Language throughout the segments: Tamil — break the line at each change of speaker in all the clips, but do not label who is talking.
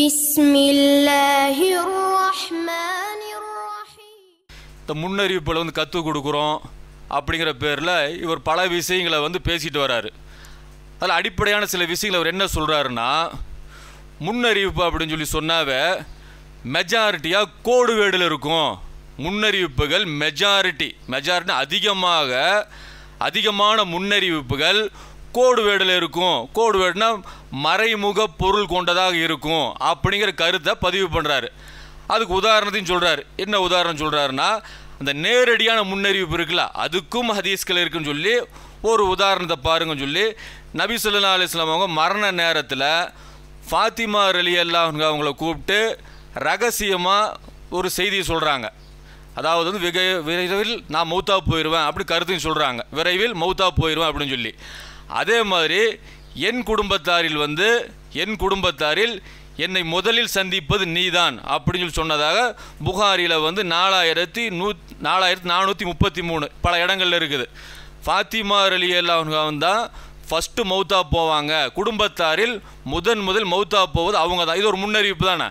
بسم الله الرحمن الرحيم இந்த முன்னறிவிப்பில் வந்து கத்து கொடுக்குறோம் அப்படிங்கிற பேரில் இவர் பல விஷயங்களை வந்து பேசிட்டு வராரு அதில் அடிப்படையான சில விஷயங்களை அவர் என்ன சொல்கிறாருன்னா முன்னறிவிப்பு அப்படின்னு சொல்லி சொன்னாவே மெஜாரிட்டியாக கோடு வேடில் இருக்கும் முன்னறிவிப்புகள் மெஜாரிட்டி மெஜாரிட்டி அதிகமாக அதிகமான முன்னறிவிப்புகள் கோடு வேடில் இருக்கும் கோடு வேடுனா மறைமுக பொருள் கொண்டதாக இருக்கும் அப்படிங்கிற கருத்தை பதிவு பண்ணுறாரு அதுக்கு உதாரணத்தையும் சொல்கிறாரு என்ன உதாரணம் சொல்கிறாருன்னா அந்த நேரடியான முன்னறிவிப்பு இருக்குல்ல அதுக்கும் ஹதீஸ்கள் இருக்குன்னு சொல்லி ஒரு உதாரணத்தை பாருங்கன்னு சொல்லி நபி சொல்லா அலிஸ்லாம் அவங்க மரண நேரத்தில் ஃபாத்திமா அலி அல்லாஹ் அவங்கள கூப்பிட்டு ரகசியமாக ஒரு செய்தியை சொல்கிறாங்க அதாவது வந்து விரைவில் நான் மௌத்தா போயிடுவேன் அப்படி கருத்துன்னு சொல்கிறாங்க விரைவில் மௌத்தா போயிடுவேன் அப்படின்னு சொல்லி அதே மாதிரி என் குடும்பத்தாரில் வந்து என் குடும்பத்தாரில் என்னை முதலில் சந்திப்பது நீதான் அப்படின்னு சொல்லி சொன்னதாக புகாரியில் வந்து நாலாயிரத்தி நூ நாலாயிரத்தி நானூற்றி முப்பத்தி மூணு பல இடங்களில் இருக்குது ஃபாத்திமா அலி அவங்க தான் ஃபஸ்ட்டு மௌத்தா போவாங்க குடும்பத்தாரில் முதன் முதல் மௌத்தா போவது அவங்க தான் இது ஒரு முன்னறிவிப்பு தானே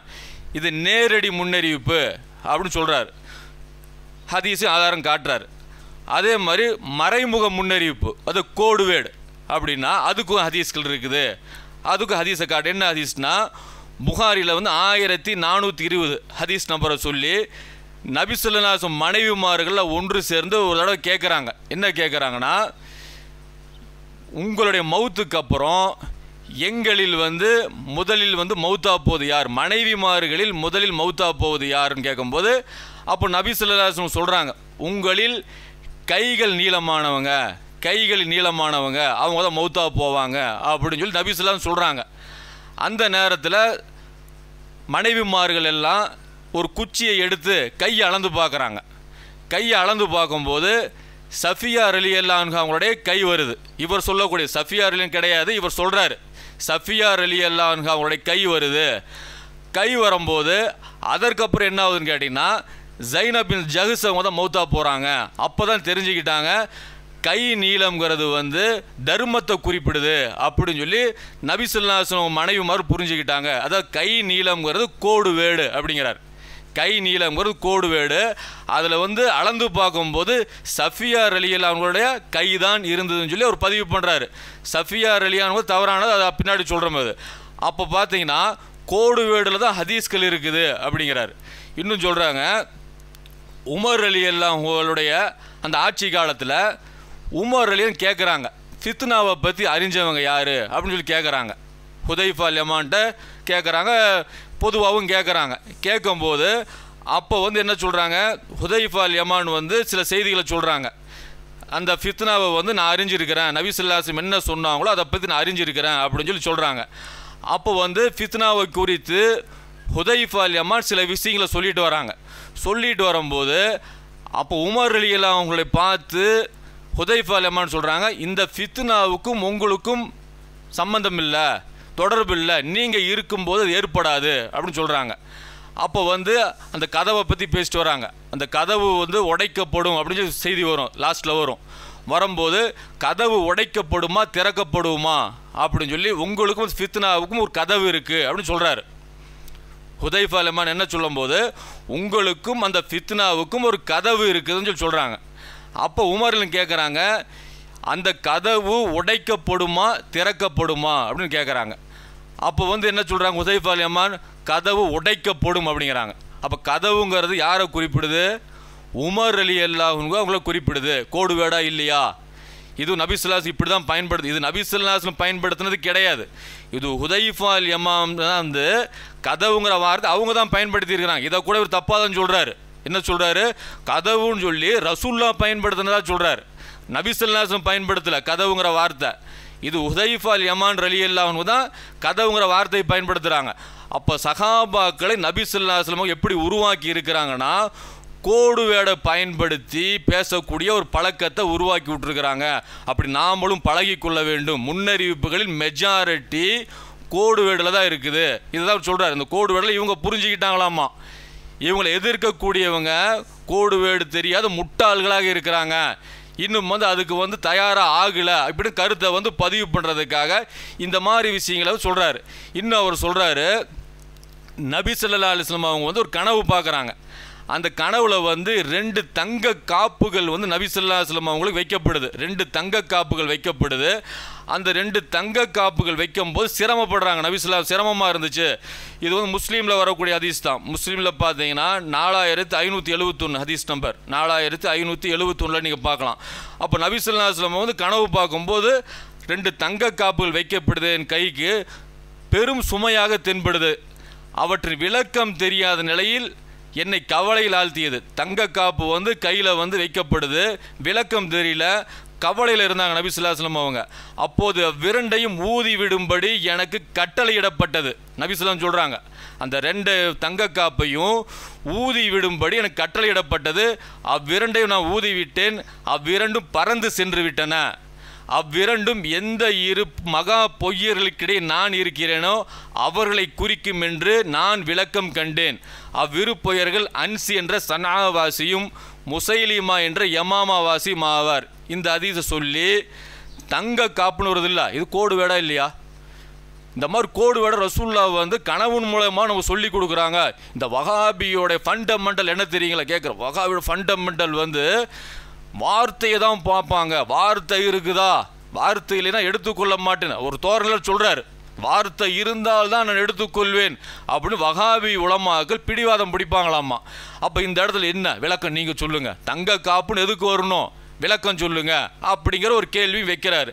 இது நேரடி முன்னறிவிப்பு அப்படின்னு சொல்கிறார் ஹதீஸு ஆதாரம் காட்டுறார் அதே மாதிரி மறைமுக முன்னறிவிப்பு அது கோடுவேடு அப்படின்னா அதுக்கும் ஹதீஸ்கள் இருக்குது அதுக்கும் ஹதீஸை காட்டு என்ன ஹதீஸ்னா புகாரியில் வந்து ஆயிரத்தி நானூற்றி இருபது ஹதீஸ் நம்பரை சொல்லி நபிசுல்லநாசம் மனைவிமார்களில் ஒன்று சேர்ந்து ஒரு தடவை கேட்குறாங்க என்ன கேட்குறாங்கன்னா உங்களுடைய மவுத்துக்கு அப்புறம் எங்களில் வந்து முதலில் வந்து மௌத்தா போகுது யார் மனைவிமார்களில் முதலில் மௌத்தா போவது யாருன்னு கேட்கும்போது அப்போ நபிசுல்லாசம் சொல்கிறாங்க உங்களில் கைகள் நீளமானவங்க கைகள் நீளமானவங்க அவங்க தான் மௌத்தா போவாங்க அப்படின்னு சொல்லி நபிஸ்லாம் சொல்கிறாங்க அந்த நேரத்தில் மனைவிமார்கள் எல்லாம் ஒரு குச்சியை எடுத்து கையை அளந்து பார்க்குறாங்க கையை அளந்து பார்க்கும்போது சஃபியா அலி அல்லான்கு அவங்களுடைய கை வருது இவர் சொல்லக்கூடிய சஃபியா அலின்னு கிடையாது இவர் சொல்கிறாரு சஃபியா அலி அல்லான்கு அவங்களுடைய கை வருது கை வரும்போது அதற்கப்புறம் என்ன ஆகுதுன்னு கேட்டிங்கன்னா ஜைனபின் ஜஹஸ் அவங்க தான் மௌத்தா போகிறாங்க அப்போ தான் தெரிஞ்சுக்கிட்டாங்க கை நீளம்ங்கிறது வந்து தர்மத்தை குறிப்பிடுது அப்படின்னு சொல்லி நபிசுல்லாசனம் மனைவிமார் புரிஞ்சுக்கிட்டாங்க அதாவது கை நீளம்ங்கிறது கோடு வேடு அப்படிங்கிறார் கை நீளம்ங்கிறது கோடு வேடு அதில் வந்து அளந்து பார்க்கும்போது சஃபியா ரலியலான்களுடைய கை தான் இருந்ததுன்னு சொல்லி அவர் பதிவு பண்ணுறாரு சஃபியா ரலியான்கள் தவறானது அதை பின்னாடி சொல்கிற அது அப்போ பார்த்தீங்கன்னா கோடு வேடில் தான் ஹதீஸ்கள் இருக்குது அப்படிங்கிறார் இன்னும் சொல்கிறாங்க உமர் அலி அல்லாஹுடைய அந்த ஆட்சி காலத்தில் உமர் அலியும் கேட்குறாங்க ஃபித்னாவை பற்றி அறிஞ்சவங்க யார் அப்படின்னு சொல்லி கேட்குறாங்க ஹுதைஃபா லெமான்ட்ட கேட்குறாங்க பொதுவாகவும் கேட்குறாங்க கேட்கும்போது அப்போ வந்து என்ன சொல்கிறாங்க ஹுதைஃபா லெமான் வந்து சில செய்திகளை சொல்கிறாங்க அந்த ஃபித்னாவை வந்து நான் அறிஞ்சிருக்கிறேன் இல்லாசம் என்ன சொன்னாங்களோ அதை பற்றி நான் அறிஞ்சிருக்கிறேன் அப்படின்னு சொல்லி சொல்கிறாங்க அப்போ வந்து ஃபித்னாவை குறித்து ஹுதைஃபா லெமான் சில விஷயங்களை சொல்லிட்டு வராங்க சொல்லிட்டு வரும்போது அப்போ உமர் அலியில் அவங்களை பார்த்து ஹுதைஃபா லெமான்னு சொல்கிறாங்க இந்த ஃபித்னாவுக்கும் உங்களுக்கும் சம்மந்தம் இல்லை தொடர்பு இல்லை நீங்கள் இருக்கும்போது அது ஏற்படாது அப்படின்னு சொல்கிறாங்க அப்போ வந்து அந்த கதவை பற்றி பேசிட்டு வராங்க அந்த கதவு வந்து உடைக்கப்படும் அப்படின்னு சொல்லி செய்தி வரும் லாஸ்ட்டில் வரும் வரும்போது கதவு உடைக்கப்படுமா திறக்கப்படுமா அப்படின்னு சொல்லி உங்களுக்கும் ஃபித்னாவுக்கும் ஒரு கதவு இருக்குது அப்படின்னு சொல்கிறாரு ஹுதைஃபா அலிமான் என்ன சொல்லும்போது உங்களுக்கும் அந்த ஃபித்னாவுக்கும் ஒரு கதவு இருக்குதுன்னு சொல்லி சொல்கிறாங்க அப்போ உமர்லும் கேட்குறாங்க அந்த கதவு உடைக்கப்படுமா திறக்கப்படுமா அப்படின்னு கேட்குறாங்க அப்போ வந்து என்ன சொல்கிறாங்க உசைஃப் அலி அம்மான் கதவு உடைக்கப்படும் அப்படிங்கிறாங்க அப்போ கதவுங்கிறது யாரை குறிப்பிடுது உமர் அலி அல்லாஹுங்க அவங்கள குறிப்பிடுது கோடு வேடா இல்லையா இது நபிசுல்லாஸ் இப்படி தான் பயன்படுது இது நபிசுல்லாஸ்லும் பயன்படுத்தினது கிடையாது இது ஹுதைஃபா அல் எம்மா வந்து கதவுங்கிற வார்த்தை அவங்க தான் பயன்படுத்தியிருக்கிறாங்க இதை கூட இவர் தப்பாக தான் சொல்கிறாரு என்ன சொல்கிறாரு கதவுன்னு சொல்லி ரசூல்லா பயன்படுத்தினதாக சொல்கிறார் நபிசல்லாசம் பயன்படுத்தலை கதவுங்கிற வார்த்தை இது உதைஃபால் யமான் ரலி அல்லாஹனு தான் கதவுங்கிற வார்த்தையை பயன்படுத்துகிறாங்க அப்போ சகாபாக்களை நபிசுல்லாஸ்லம் எப்படி உருவாக்கி இருக்கிறாங்கன்னா கோடு வேடை பயன்படுத்தி பேசக்கூடிய ஒரு பழக்கத்தை உருவாக்கி விட்டுருக்குறாங்க அப்படி நாமளும் பழகிக்கொள்ள வேண்டும் முன்னறிவிப்புகளின் மெஜாரிட்டி கோடு வேடில் தான் இருக்குது இதுதான் சொல்கிறார் இந்த கோடு வேடில் இவங்க புரிஞ்சுக்கிட்டாங்களாமா இவங்களை எதிர்க்கக்கூடியவங்க கோடு வேடு தெரியாத முட்டாள்களாக இருக்கிறாங்க இன்னும் வந்து அதுக்கு வந்து தயாராக ஆகலை அப்படின்னு கருத்தை வந்து பதிவு பண்ணுறதுக்காக இந்த மாதிரி விஷயங்களை சொல்கிறாரு இன்னும் அவர் சொல்கிறாரு நபி சொல்லா அலிஸ்லாம் அவங்க வந்து ஒரு கனவு பார்க்குறாங்க அந்த கனவுல வந்து ரெண்டு தங்க காப்புகள் வந்து நபிசுல்லாஸ்லம் அவங்களுக்கு வைக்கப்படுது ரெண்டு தங்க காப்புகள் வைக்கப்படுது அந்த ரெண்டு தங்க காப்புகள் வைக்கும்போது சிரமப்படுறாங்க நபிசுல்லா சிரமமாக இருந்துச்சு இது வந்து முஸ்லீமில் வரக்கூடிய ஹதீஸ் தான் முஸ்லீமில் பார்த்தீங்கன்னா நாலாயிரத்து ஐநூற்றி எழுபத்தொன்று ஹதீஸ் நம்பர் நாலாயிரத்து ஐநூற்றி எழுபத்தொன்னில் நீங்கள் பார்க்கலாம் அப்போ நபிசுல்லாஸ்லம் வந்து கனவு பார்க்கும்போது ரெண்டு தங்க காப்புகள் வைக்கப்படுது என் கைக்கு பெரும் சுமையாக தென்படுது அவற்றின் விளக்கம் தெரியாத நிலையில் என்னை கவலையில் ஆழ்த்தியது தங்க காப்பு வந்து கையில் வந்து வைக்கப்படுது விளக்கம் தெரியல கவலையில் இருந்தாங்க சுல்லாஸ்லம் அவங்க அப்போது விரண்டையும் ஊதி விடும்படி எனக்கு கட்டளையிடப்பட்டது நபிசுல்லாம் சொல்கிறாங்க அந்த ரெண்டு தங்க காப்பையும் ஊதி விடும்படி எனக்கு கட்டளையிடப்பட்டது அவ்விரண்டையும் நான் ஊதி விட்டேன் அவ்விரண்டும் பறந்து சென்று விட்டன அவ்விரண்டும் எந்த இரு மகா பொய்யர்களுக்கிடையே நான் இருக்கிறேனோ அவர்களை குறிக்கும் என்று நான் விளக்கம் கண்டேன் அவ்விரு பொய்யர்கள் அன்சி என்ற சனாவாசியும் முசைலிமா என்ற யமாமாவாசியும் ஆவார் இந்த அதீத சொல்லி தங்க காப்புன்னு வருது இல்லை இது கோடு வேடா இல்லையா இந்த மாதிரி கோடு வேட ரசூல்லா வந்து கனவுன் மூலமாக நம்ம சொல்லி கொடுக்குறாங்க இந்த வகாபியோட ஃபண்டமெண்டல் என்ன தெரியுங்களா கேட்குற வகாபியோட ஃபண்டமெண்டல் வந்து வார்த்தையை தான் பார்ப்பாங்க வார்த்தை இருக்குதா வார்த்தை இல்லைன்னா எடுத்துக்கொள்ள மாட்டேன் ஒரு தோரணில் சொல்கிறார் வார்த்தை இருந்தால் தான் நான் எடுத்துக்கொள்வேன் அப்படின்னு வகாபி உளமாக்கள் பிடிவாதம் பிடிப்பாங்களாமா அப்போ இந்த இடத்துல என்ன விளக்கம் நீங்கள் சொல்லுங்கள் தங்க காப்புன்னு எதுக்கு வரணும் விளக்கம் சொல்லுங்கள் அப்படிங்கிற ஒரு கேள்வி வைக்கிறார்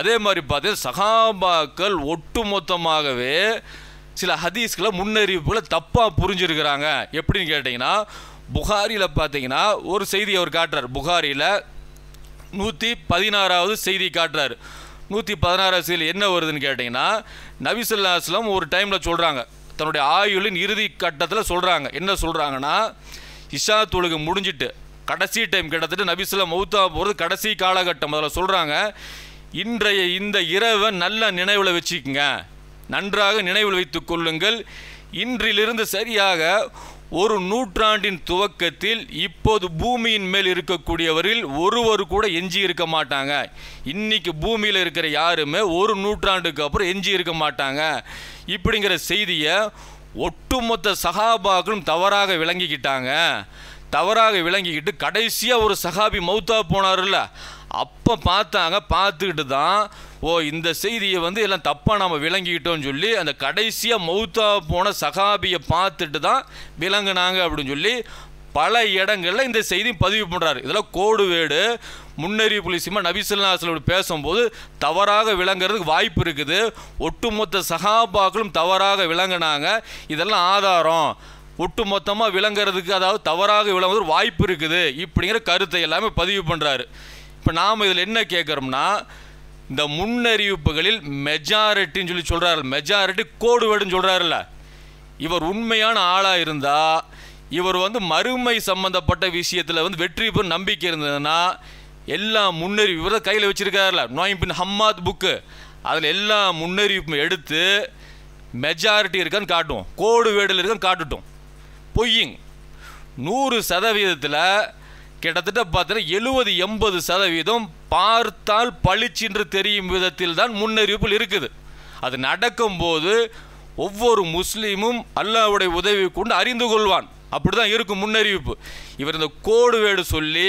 அதே மாதிரி பார்த்தீங்கன்னா சகாபாக்கள் ஒட்டுமொத்தமாகவே சில ஹதீஸ்களை முன்னறிவுகளை தப்பாக புரிஞ்சிருக்கிறாங்க எப்படின்னு கேட்டிங்கன்னா புகாரியில் பார்த்தீங்கன்னா ஒரு செய்தி அவர் காட்டுறார் புகாரியில் நூற்றி பதினாறாவது செய்தி காட்டுறாரு நூற்றி பதினாறாவது செய்தியில் என்ன வருதுன்னு கேட்டிங்கன்னா நபிசுல்லா அஸ்லம் ஒரு டைமில் சொல்கிறாங்க தன்னுடைய ஆயுளின் இறுதி கட்டத்தில் சொல்கிறாங்க என்ன சொல்கிறாங்கன்னா இஷா தொழுகு முடிஞ்சிட்டு கடைசி டைம் கிட்டத்தட்ட நபிசுல்லா மௌத்தா போகிறது கடைசி காலகட்டம் அதில் சொல்கிறாங்க இன்றைய இந்த இரவை நல்ல நினைவில் வச்சுக்கோங்க நன்றாக நினைவில் வைத்து கொள்ளுங்கள் இன்றிலிருந்து சரியாக ஒரு நூற்றாண்டின் துவக்கத்தில் இப்போது பூமியின் மேல் இருக்கக்கூடியவரில் ஒருவர் கூட எஞ்சி இருக்க மாட்டாங்க இன்றைக்கி பூமியில் இருக்கிற யாருமே ஒரு நூற்றாண்டுக்கு அப்புறம் எஞ்சி இருக்க மாட்டாங்க இப்படிங்கிற செய்தியை ஒட்டுமொத்த சகாபாக்களும் தவறாக விளங்கிக்கிட்டாங்க தவறாக விளங்கிக்கிட்டு கடைசியாக ஒரு சகாபி மௌத்தா போனார்ல அப்போ பார்த்தாங்க பார்த்துக்கிட்டு தான் ஓ இந்த செய்தியை வந்து எல்லாம் தப்பாக நாம் விளங்கிக்கிட்டோன்னு சொல்லி அந்த கடைசியாக மௌத்தா போன சகாபியை பார்த்துட்டு தான் விளங்கினாங்க அப்படின்னு சொல்லி பல இடங்களில் இந்த செய்தி பதிவு பண்ணுறாரு இதெல்லாம் கோடு வேடு முன்னறிவிப்பு விஷயமாக நபிசுல்லாஸ்லோடு பேசும்போது தவறாக விளங்குறதுக்கு வாய்ப்பு இருக்குது ஒட்டுமொத்த சகாபாக்களும் தவறாக விளங்கினாங்க இதெல்லாம் ஆதாரம் ஒட்டு மொத்தமாக விளங்குறதுக்கு அதாவது தவறாக விளங்குறதுக்கு வாய்ப்பு இருக்குது இப்படிங்கிற கருத்தை எல்லாமே பதிவு பண்ணுறாரு இப்போ நாம் இதில் என்ன கேட்குறோம்னா இந்த முன்னறிவிப்புகளில் மெஜாரிட்டின்னு சொல்லி சொல்கிறாரு மெஜாரிட்டி கோடுவேடுன்னு சொல்கிறாருல்ல இவர் உண்மையான ஆளாக இருந்தால் இவர் வந்து மறுமை சம்மந்தப்பட்ட விஷயத்தில் வந்து வெற்றி பெறும் நம்பிக்கை இருந்ததுன்னா எல்லா முன்னறிவிப்பு இவர் கையில் வச்சுருக்காருல பின் ஹம்மாத் புக்கு அதில் எல்லா முன்னறிவிப்பும் எடுத்து மெஜாரிட்டி இருக்கான்னு காட்டுவோம் கோடு வேடில் இருக்கான்னு காட்டுட்டோம் பொய்யிங் நூறு சதவீதத்தில் கிட்டத்தட்ட பார்த்தீங்கன்னா எழுபது எண்பது சதவீதம் பார்த்தால் பளிச்சென்று தெரியும் விதத்தில் தான் முன்னறிவிப்பில் இருக்குது அது நடக்கும்போது ஒவ்வொரு முஸ்லீமும் அல்லாவுடைய உதவி கொண்டு அறிந்து கொள்வான் அப்படி தான் இருக்கும் முன்னறிவிப்பு இவர் இந்த கோடு வேடு சொல்லி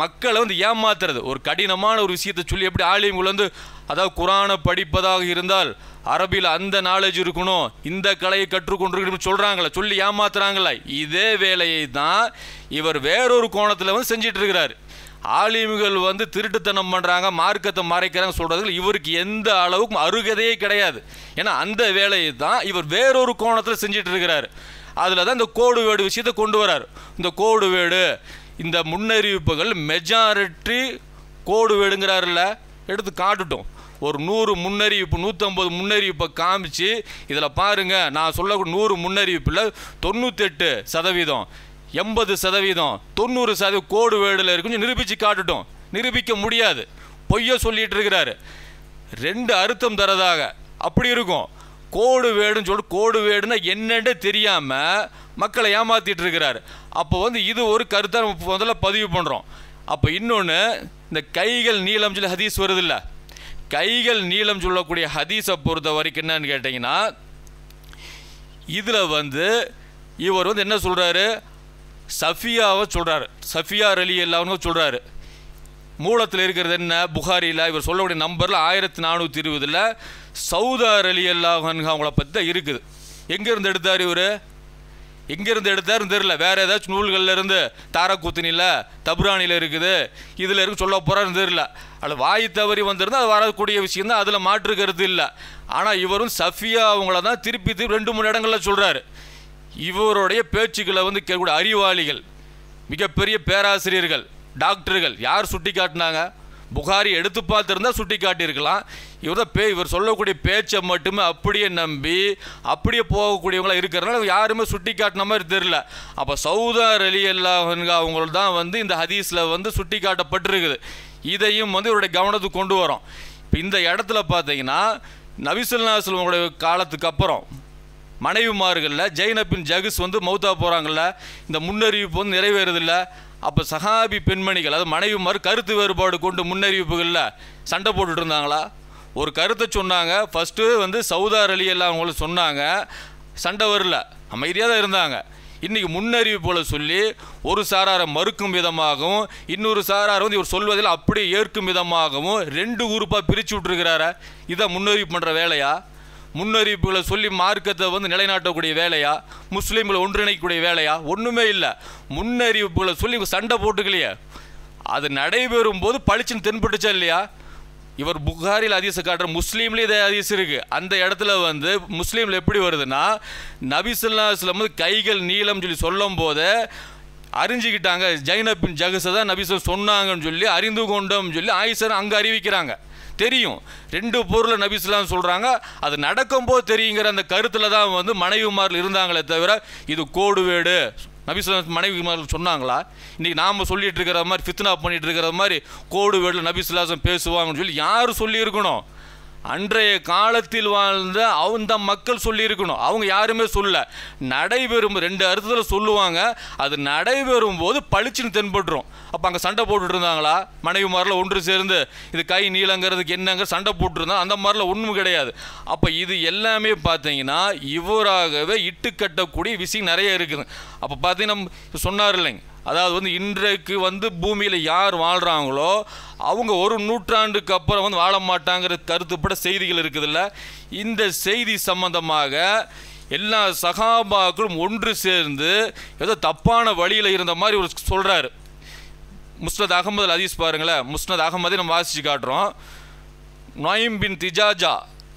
மக்களை வந்து ஏமாத்துறது ஒரு கடினமான ஒரு விஷயத்தை சொல்லி எப்படி ஆலிம்கள் வந்து அதாவது குரானை படிப்பதாக இருந்தால் அரபியில் அந்த நாலேஜ் இருக்கணும் இந்த கலையை கற்றுக்கொண்டிருக்கணும் சொல்கிறாங்களே சொல்லி ஏமாத்துறாங்களே இதே வேலையை தான் இவர் வேறொரு கோணத்தில் வந்து செஞ்சிட்டு இருக்கிறார் ஆலிம்கள் வந்து திருட்டுத்தனம் பண்ணுறாங்க மார்க்கத்தை மறைக்கிறாங்க சொல்கிறதுல இவருக்கு எந்த அளவுக்கும் அருகதையே கிடையாது ஏன்னா அந்த வேலையை தான் இவர் வேறொரு கோணத்தில் செஞ்சிட்டு இருக்கிறார் அதில் தான் இந்த கோடு வேடு விஷயத்தை கொண்டு வரார் இந்த கோடு வேடு இந்த முன்னறிவிப்புகள் மெஜாரிட்டி கோடு வேடுங்கிறாருல எடுத்து காட்டுட்டோம் ஒரு நூறு முன்னறிவிப்பு நூற்றம்பது முன்னறிவிப்பை காமிச்சு இதில் பாருங்கள் நான் சொல்லக்கூடிய நூறு முன்னறிவிப்பில் தொண்ணூத்தெட்டு சதவீதம் எண்பது சதவீதம் தொண்ணூறு சதவீதம் கோடு வேடில் இருக்குன்னு நிரூபித்து காட்டுட்டோம் நிரூபிக்க முடியாது பொய்ய சொல்லிகிட்டு இருக்கிறாரு ரெண்டு அறுத்தம் தரதாக அப்படி இருக்கும் கோடு வேடுன்னு சொல்லிட்டு கோடு வேடுன்னா என்னென்னு தெரியாமல் மக்களை ஏமாற்றிட்டு இருக்கிறார் அப்போ வந்து இது ஒரு கருத்தை நம்ம முதல்ல பதிவு பண்ணுறோம் அப்போ இன்னொன்று இந்த கைகள் நீளம் சொல்லி ஹதீஸ் வருது கைகள் நீளம் சொல்லக்கூடிய ஹதீஸை பொறுத்த வரைக்கும் என்னன்னு கேட்டிங்கன்னா இதில் வந்து இவர் வந்து என்ன சொல்கிறாரு சஃபியாவை சொல்கிறாரு சஃபியா அலி எல்லாவனுக்கும் சொல்கிறாரு மூலத்தில் இருக்கிறது என்ன புகாரியில் இவர் சொல்லக்கூடிய நம்பரில் ஆயிரத்தி நானூற்றி இருபதில் சவுதார் அலி அல்லாஹன் அவங்கள பற்றி தான் இருக்குது எங்கேருந்து எடுத்தார் இவர் எங்கேருந்து எடுத்தாருன்னு தெரில வேறு ஏதாச்சும் நூல்களில் இருந்து தாரக்கூத்தினியில் தபுரானியில் இருக்குது இதில் இருக்கு சொல்ல போகிறாருன்னு தெரில அதில் வாய் தவறி வந்திருந்தால் அது வரக்கூடிய விஷயம் தான் அதில் மாற்று இல்லை ஆனால் இவரும் சஃபியா அவங்கள தான் திருப்பி திருப்பி ரெண்டு மூணு இடங்களில் சொல்கிறாரு இவருடைய பேச்சுக்களை வந்து கேட்கக்கூடிய அறிவாளிகள் மிகப்பெரிய பேராசிரியர்கள் டாக்டர்கள் யார் சுட்டி காட்டினாங்க புகாரி எடுத்து பார்த்துருந்தா சுட்டி காட்டியிருக்கலாம் இவர் தான் பே இவர் சொல்லக்கூடிய பேச்சை மட்டுமே அப்படியே நம்பி அப்படியே போகக்கூடியவங்களாக இருக்கிறனால யாருமே சுட்டி காட்டின மாதிரி தெரில அப்போ சவுதார் அலி அல்லாஹன்க அவங்கள தான் வந்து இந்த ஹதீஸில் வந்து சுட்டி காட்டப்பட்டிருக்குது இதையும் வந்து இவருடைய கவனத்துக்கு கொண்டு வரோம் இப்போ இந்த இடத்துல பார்த்தீங்கன்னா உங்களுடைய காலத்துக்கு அப்புறம் மனைவிமார்களில் ஜெயினப்பின் ஜகுஸ் வந்து மௌத்தா போகிறாங்கல்ல இந்த முன்னறிவிப்பு வந்து நிறைவேறதில்ல அப்போ சகாபி பெண்மணிகள் அது மனைவிமார் கருத்து வேறுபாடு கொண்டு முன்னறிவிப்புகளில் சண்டை போட்டுட்டு இருந்தாங்களா ஒரு கருத்தை சொன்னாங்க ஃபஸ்ட்டு வந்து சவுதார் அலி எல்லாம் அவங்கள சொன்னாங்க சண்டை வரல அமைதியாக தான் இருந்தாங்க இன்றைக்கி முன்னறிவிப்புகளை சொல்லி ஒரு சாராரை மறுக்கும் விதமாகவும் இன்னொரு சாராரை வந்து இவர் சொல்வதில் அப்படியே ஏற்கும் விதமாகவும் ரெண்டு குரூப்பாக பிரித்து விட்ருக்கிறார இதை முன்னறிவிப்பு பண்ணுற வேலையா முன்னறிவிப்புகளை சொல்லி மார்க்கத்தை வந்து நிலைநாட்டக்கூடிய வேலையா முஸ்லீம்களை ஒன்றிணைக்கக்கூடிய வேலையா ஒன்றுமே இல்லை முன்னறிவிப்புகளை சொல்லி சண்டை போட்டுக்கலையே அது நடைபெறும் போது பளிச்சுன்னு தென்பட்டுச்சா இல்லையா இவர் புகாரில் அதிச காட்டுற முஸ்லீம்லேயும் இதே அதிசம் இருக்குது அந்த இடத்துல வந்து முஸ்லீமில் எப்படி வருதுன்னா நபிசுல்லா வந்து கைகள் நீளம் சொல்லி சொல்லும் போது அறிஞ்சிக்கிட்டாங்க ஜெய்னப்பின் ஜகசை தான் நபிசம் சொன்னாங்கன்னு சொல்லி அறிந்து கொண்டோம்னு சொல்லி ஆயிசர் அங்கே அறிவிக்கிறாங்க தெரியும் ரெண்டு பொருள் நபிஸ்லாம் சொல்கிறாங்க அது நடக்கும்போது தெரியுங்கிற அந்த கருத்தில் தான் வந்து மனைவிமாரில் இருந்தாங்களே தவிர இது கோடு வேடு நபிஸ்லாம் மனைவிமார்கள் சொன்னாங்களா இன்றைக்கி நாம் சொல்லிகிட்டு இருக்கிற மாதிரி ஃபித்னா பண்ணிகிட்டு இருக்கிற மாதிரி கோடு வேடில் நபிஸ்லாசம் பேசுவாங்கன்னு சொல்லி யார் சொல்லியிருக்கணும் அன்றைய காலத்தில் வாழ்ந்த அந்த மக்கள் சொல்லியிருக்கணும் அவங்க யாருமே சொல்ல நடைபெறும் ரெண்டு அர்த்தத்தில் சொல்லுவாங்க அது நடைபெறும் போது பளிச்சுன்னு தென்பட்டுரும் அப்போ அங்கே சண்டை போட்டுட்டு இருந்தாங்களா மனைவி மாதிரில ஒன்று சேர்ந்து இது கை நீளங்கிறதுக்கு என்னங்க சண்டை போட்டுருந்தா அந்த மாதிரில ஒன்றும் கிடையாது அப்போ இது எல்லாமே பார்த்தீங்கன்னா இவராகவே இட்டு கட்டக்கூடிய விஷயம் நிறைய இருக்குது அப்போ பார்த்தீங்கன்னா சொன்னார் இல்லைங்க அதாவது வந்து இன்றைக்கு வந்து பூமியில் யார் வாழ்கிறாங்களோ அவங்க ஒரு நூற்றாண்டுக்கு அப்புறம் வந்து வாழ மாட்டாங்கிற கருத்துப்பட செய்திகள் இருக்குதுல்ல இந்த செய்தி சம்பந்தமாக எல்லா சகாபாக்களும் ஒன்று சேர்ந்து ஏதோ தப்பான வழியில் இருந்த மாதிரி ஒரு சொல்கிறாரு முஸ்னத் அகமது அதீஸ் பாருங்களேன் முஸ்னத் அகமதி நம்ம வாசித்து காட்டுறோம் நொயிம் பின் திஜாஜா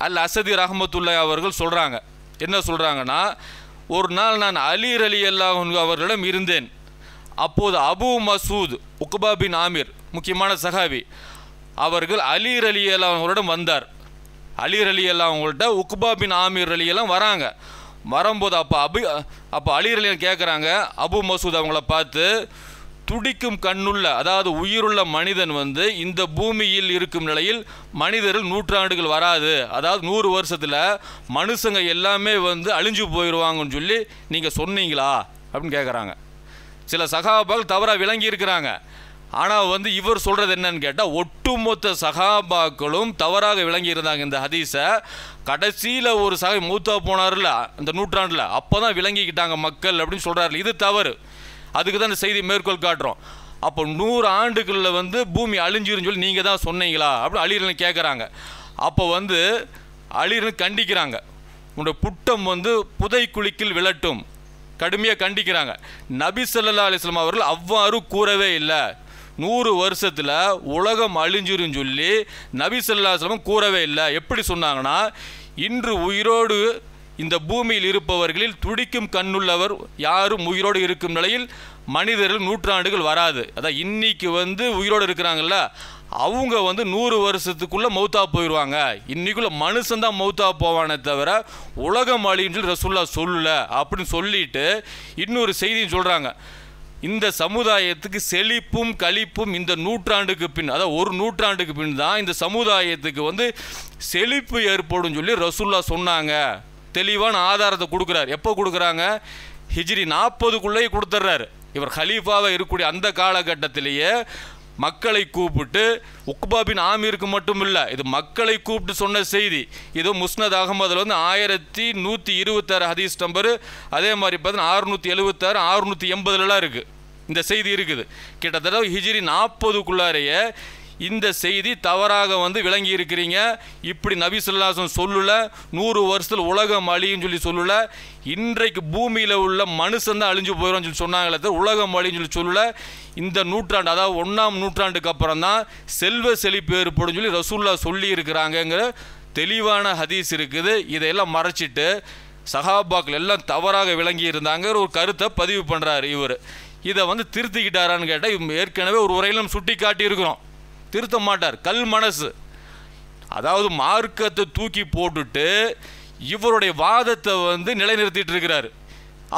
அல் அசதி ரஹமத்துல்லா அவர்கள் சொல்கிறாங்க என்ன சொல்கிறாங்கன்னா ஒரு நாள் நான் அலீர் அலி அல்லாஹ் அவர்களிடம் இருந்தேன் அப்போது அபு மசூத் உக்பா பின் ஆமீர் முக்கியமான சஹாபி அவர்கள் அலீர் அலி அவர்களிடம் வந்தார் அலீர் அலி அவங்கள்ட்ட உக்பா பின் ஆமீர் அலியெல்லாம் வராங்க வரும்போது அப்போ அபி அப்போ அலீர் அலியன் கேட்குறாங்க அபு மசூத் அவங்கள பார்த்து துடிக்கும் கண்ணுள்ள அதாவது உயிருள்ள மனிதன் வந்து இந்த பூமியில் இருக்கும் நிலையில் மனிதர்கள் நூற்றாண்டுகள் வராது அதாவது நூறு வருஷத்தில் மனுஷங்க எல்லாமே வந்து அழிஞ்சு போயிடுவாங்கன்னு சொல்லி நீங்கள் சொன்னீங்களா அப்படின்னு கேட்குறாங்க சில சகாபாக்கள் தவறாக விளங்கி இருக்கிறாங்க ஆனால் வந்து இவர் சொல்கிறது என்னன்னு கேட்டால் ஒட்டுமொத்த சகாபாக்களும் தவறாக விளங்கி இருந்தாங்க இந்த ஹதீஸை கடைசியில் ஒரு சக மூத்தா போனார்ல அந்த நூற்றாண்டில் அப்போ தான் விளங்கிக்கிட்டாங்க மக்கள் அப்படின்னு சொல்கிறாரு இது தவறு அதுக்கு தான் இந்த செய்தி மேற்கோள் காட்டுறோம் அப்போ நூறு ஆண்டுகளில் வந்து பூமி அழிஞ்சிருன்னு சொல்லி நீங்கள் தான் சொன்னீங்களா அப்படின்னு அழியிறன்னு கேட்குறாங்க அப்போ வந்து அழிரனு கண்டிக்கிறாங்க உங்களுடைய புட்டம் வந்து புதை குழிக்கில் விளட்டும் கடுமையாக கண்டிக்கிறாங்க நபி சொல்லா அலிஸ்லாம் அவர்கள் அவ்வாறு கூறவே இல்லை நூறு வருஷத்தில் உலகம் அழிஞ்சிருன்னு சொல்லி நபி சொல்லா கூறவே இல்லை எப்படி சொன்னாங்கன்னா இன்று உயிரோடு இந்த பூமியில் இருப்பவர்களில் துடிக்கும் கண்ணுள்ளவர் யாரும் உயிரோடு இருக்கும் நிலையில் மனிதர்கள் நூற்றாண்டுகள் வராது அதான் இன்னைக்கு வந்து உயிரோடு இருக்கிறாங்கல்ல அவங்க வந்து நூறு வருஷத்துக்குள்ளே மௌத்தா போயிடுவாங்க இன்றைக்குள்ளே மனுஷன்தான் மௌத்தா போவானே தவிர உலகம் அழின்னு ரசுல்லா சொல்லல அப்படின்னு சொல்லிட்டு இன்னொரு செய்தியும் சொல்கிறாங்க இந்த சமுதாயத்துக்கு செழிப்பும் கழிப்பும் இந்த நூற்றாண்டுக்கு பின் அதாவது ஒரு நூற்றாண்டுக்கு பின் தான் இந்த சமுதாயத்துக்கு வந்து செழிப்பு ஏற்படும் சொல்லி ரசுல்லா சொன்னாங்க தெளிவான ஆதாரத்தை கொடுக்குறார் எப்போ கொடுக்குறாங்க ஹிஜ்ரி நாற்பதுக்குள்ளேயே கொடுத்துட்றாரு இவர் ஹலீஃபாவை இருக்கக்கூடிய அந்த காலகட்டத்திலேயே மக்களை கூப்பிட்டு உக்பாபின் ஆமீருக்கு மட்டும் இல்லை இது மக்களை கூப்பிட்டு சொன்ன செய்தி இது முஸ்னத் அகமதில் வந்து ஆயிரத்தி நூற்றி இருபத்தாறு ஹதீஸ் நம்பர் அதே மாதிரி பார்த்தீங்கன்னா அறுநூற்றி எழுபத்தாறு ஆறுநூற்றி எண்பதுலலாம் இருக்குது இந்த செய்தி இருக்குது கிட்டத்தட்ட ஹிஜிரி நாற்பதுக்குள்ளாரையே இந்த செய்தி தவறாக வந்து விளங்கி இருக்கிறீங்க இப்படி நபி சொல்லாசம் சொல்லல நூறு வருஷத்தில் உலகம் அழின்னு சொல்லி சொல்லல இன்றைக்கு பூமியில் உள்ள மனுஷன் தான் அழிஞ்சு போயிடும் சொல்லி சொன்னாங்களே உலகம் அழின்னு சொல்லி சொல்லல இந்த நூற்றாண்டு அதாவது ஒன்றாம் நூற்றாண்டுக்கு அப்புறம் தான் செல்வ செழிப்பு ஏற்படும் சொல்லி ரசூல்லா சொல்லி இருக்கிறாங்கங்கிற தெளிவான ஹதீஸ் இருக்குது இதையெல்லாம் மறைச்சிட்டு சகாபாக்கள் எல்லாம் தவறாக விளங்கி இருந்தாங்கிற ஒரு கருத்தை பதிவு பண்ணுறாரு இவர் இதை வந்து திருத்திக்கிட்டாரான்னு கேட்டால் ஏற்கனவே ஒரு உரையிலும் சுட்டி காட்டியிருக்கிறோம் திருத்த மாட்டார் கல் மனசு அதாவது மார்க்கத்தை தூக்கி போட்டுட்டு இவருடைய வாதத்தை வந்து நிலைநிறுத்திட்டு இருக்கிறார்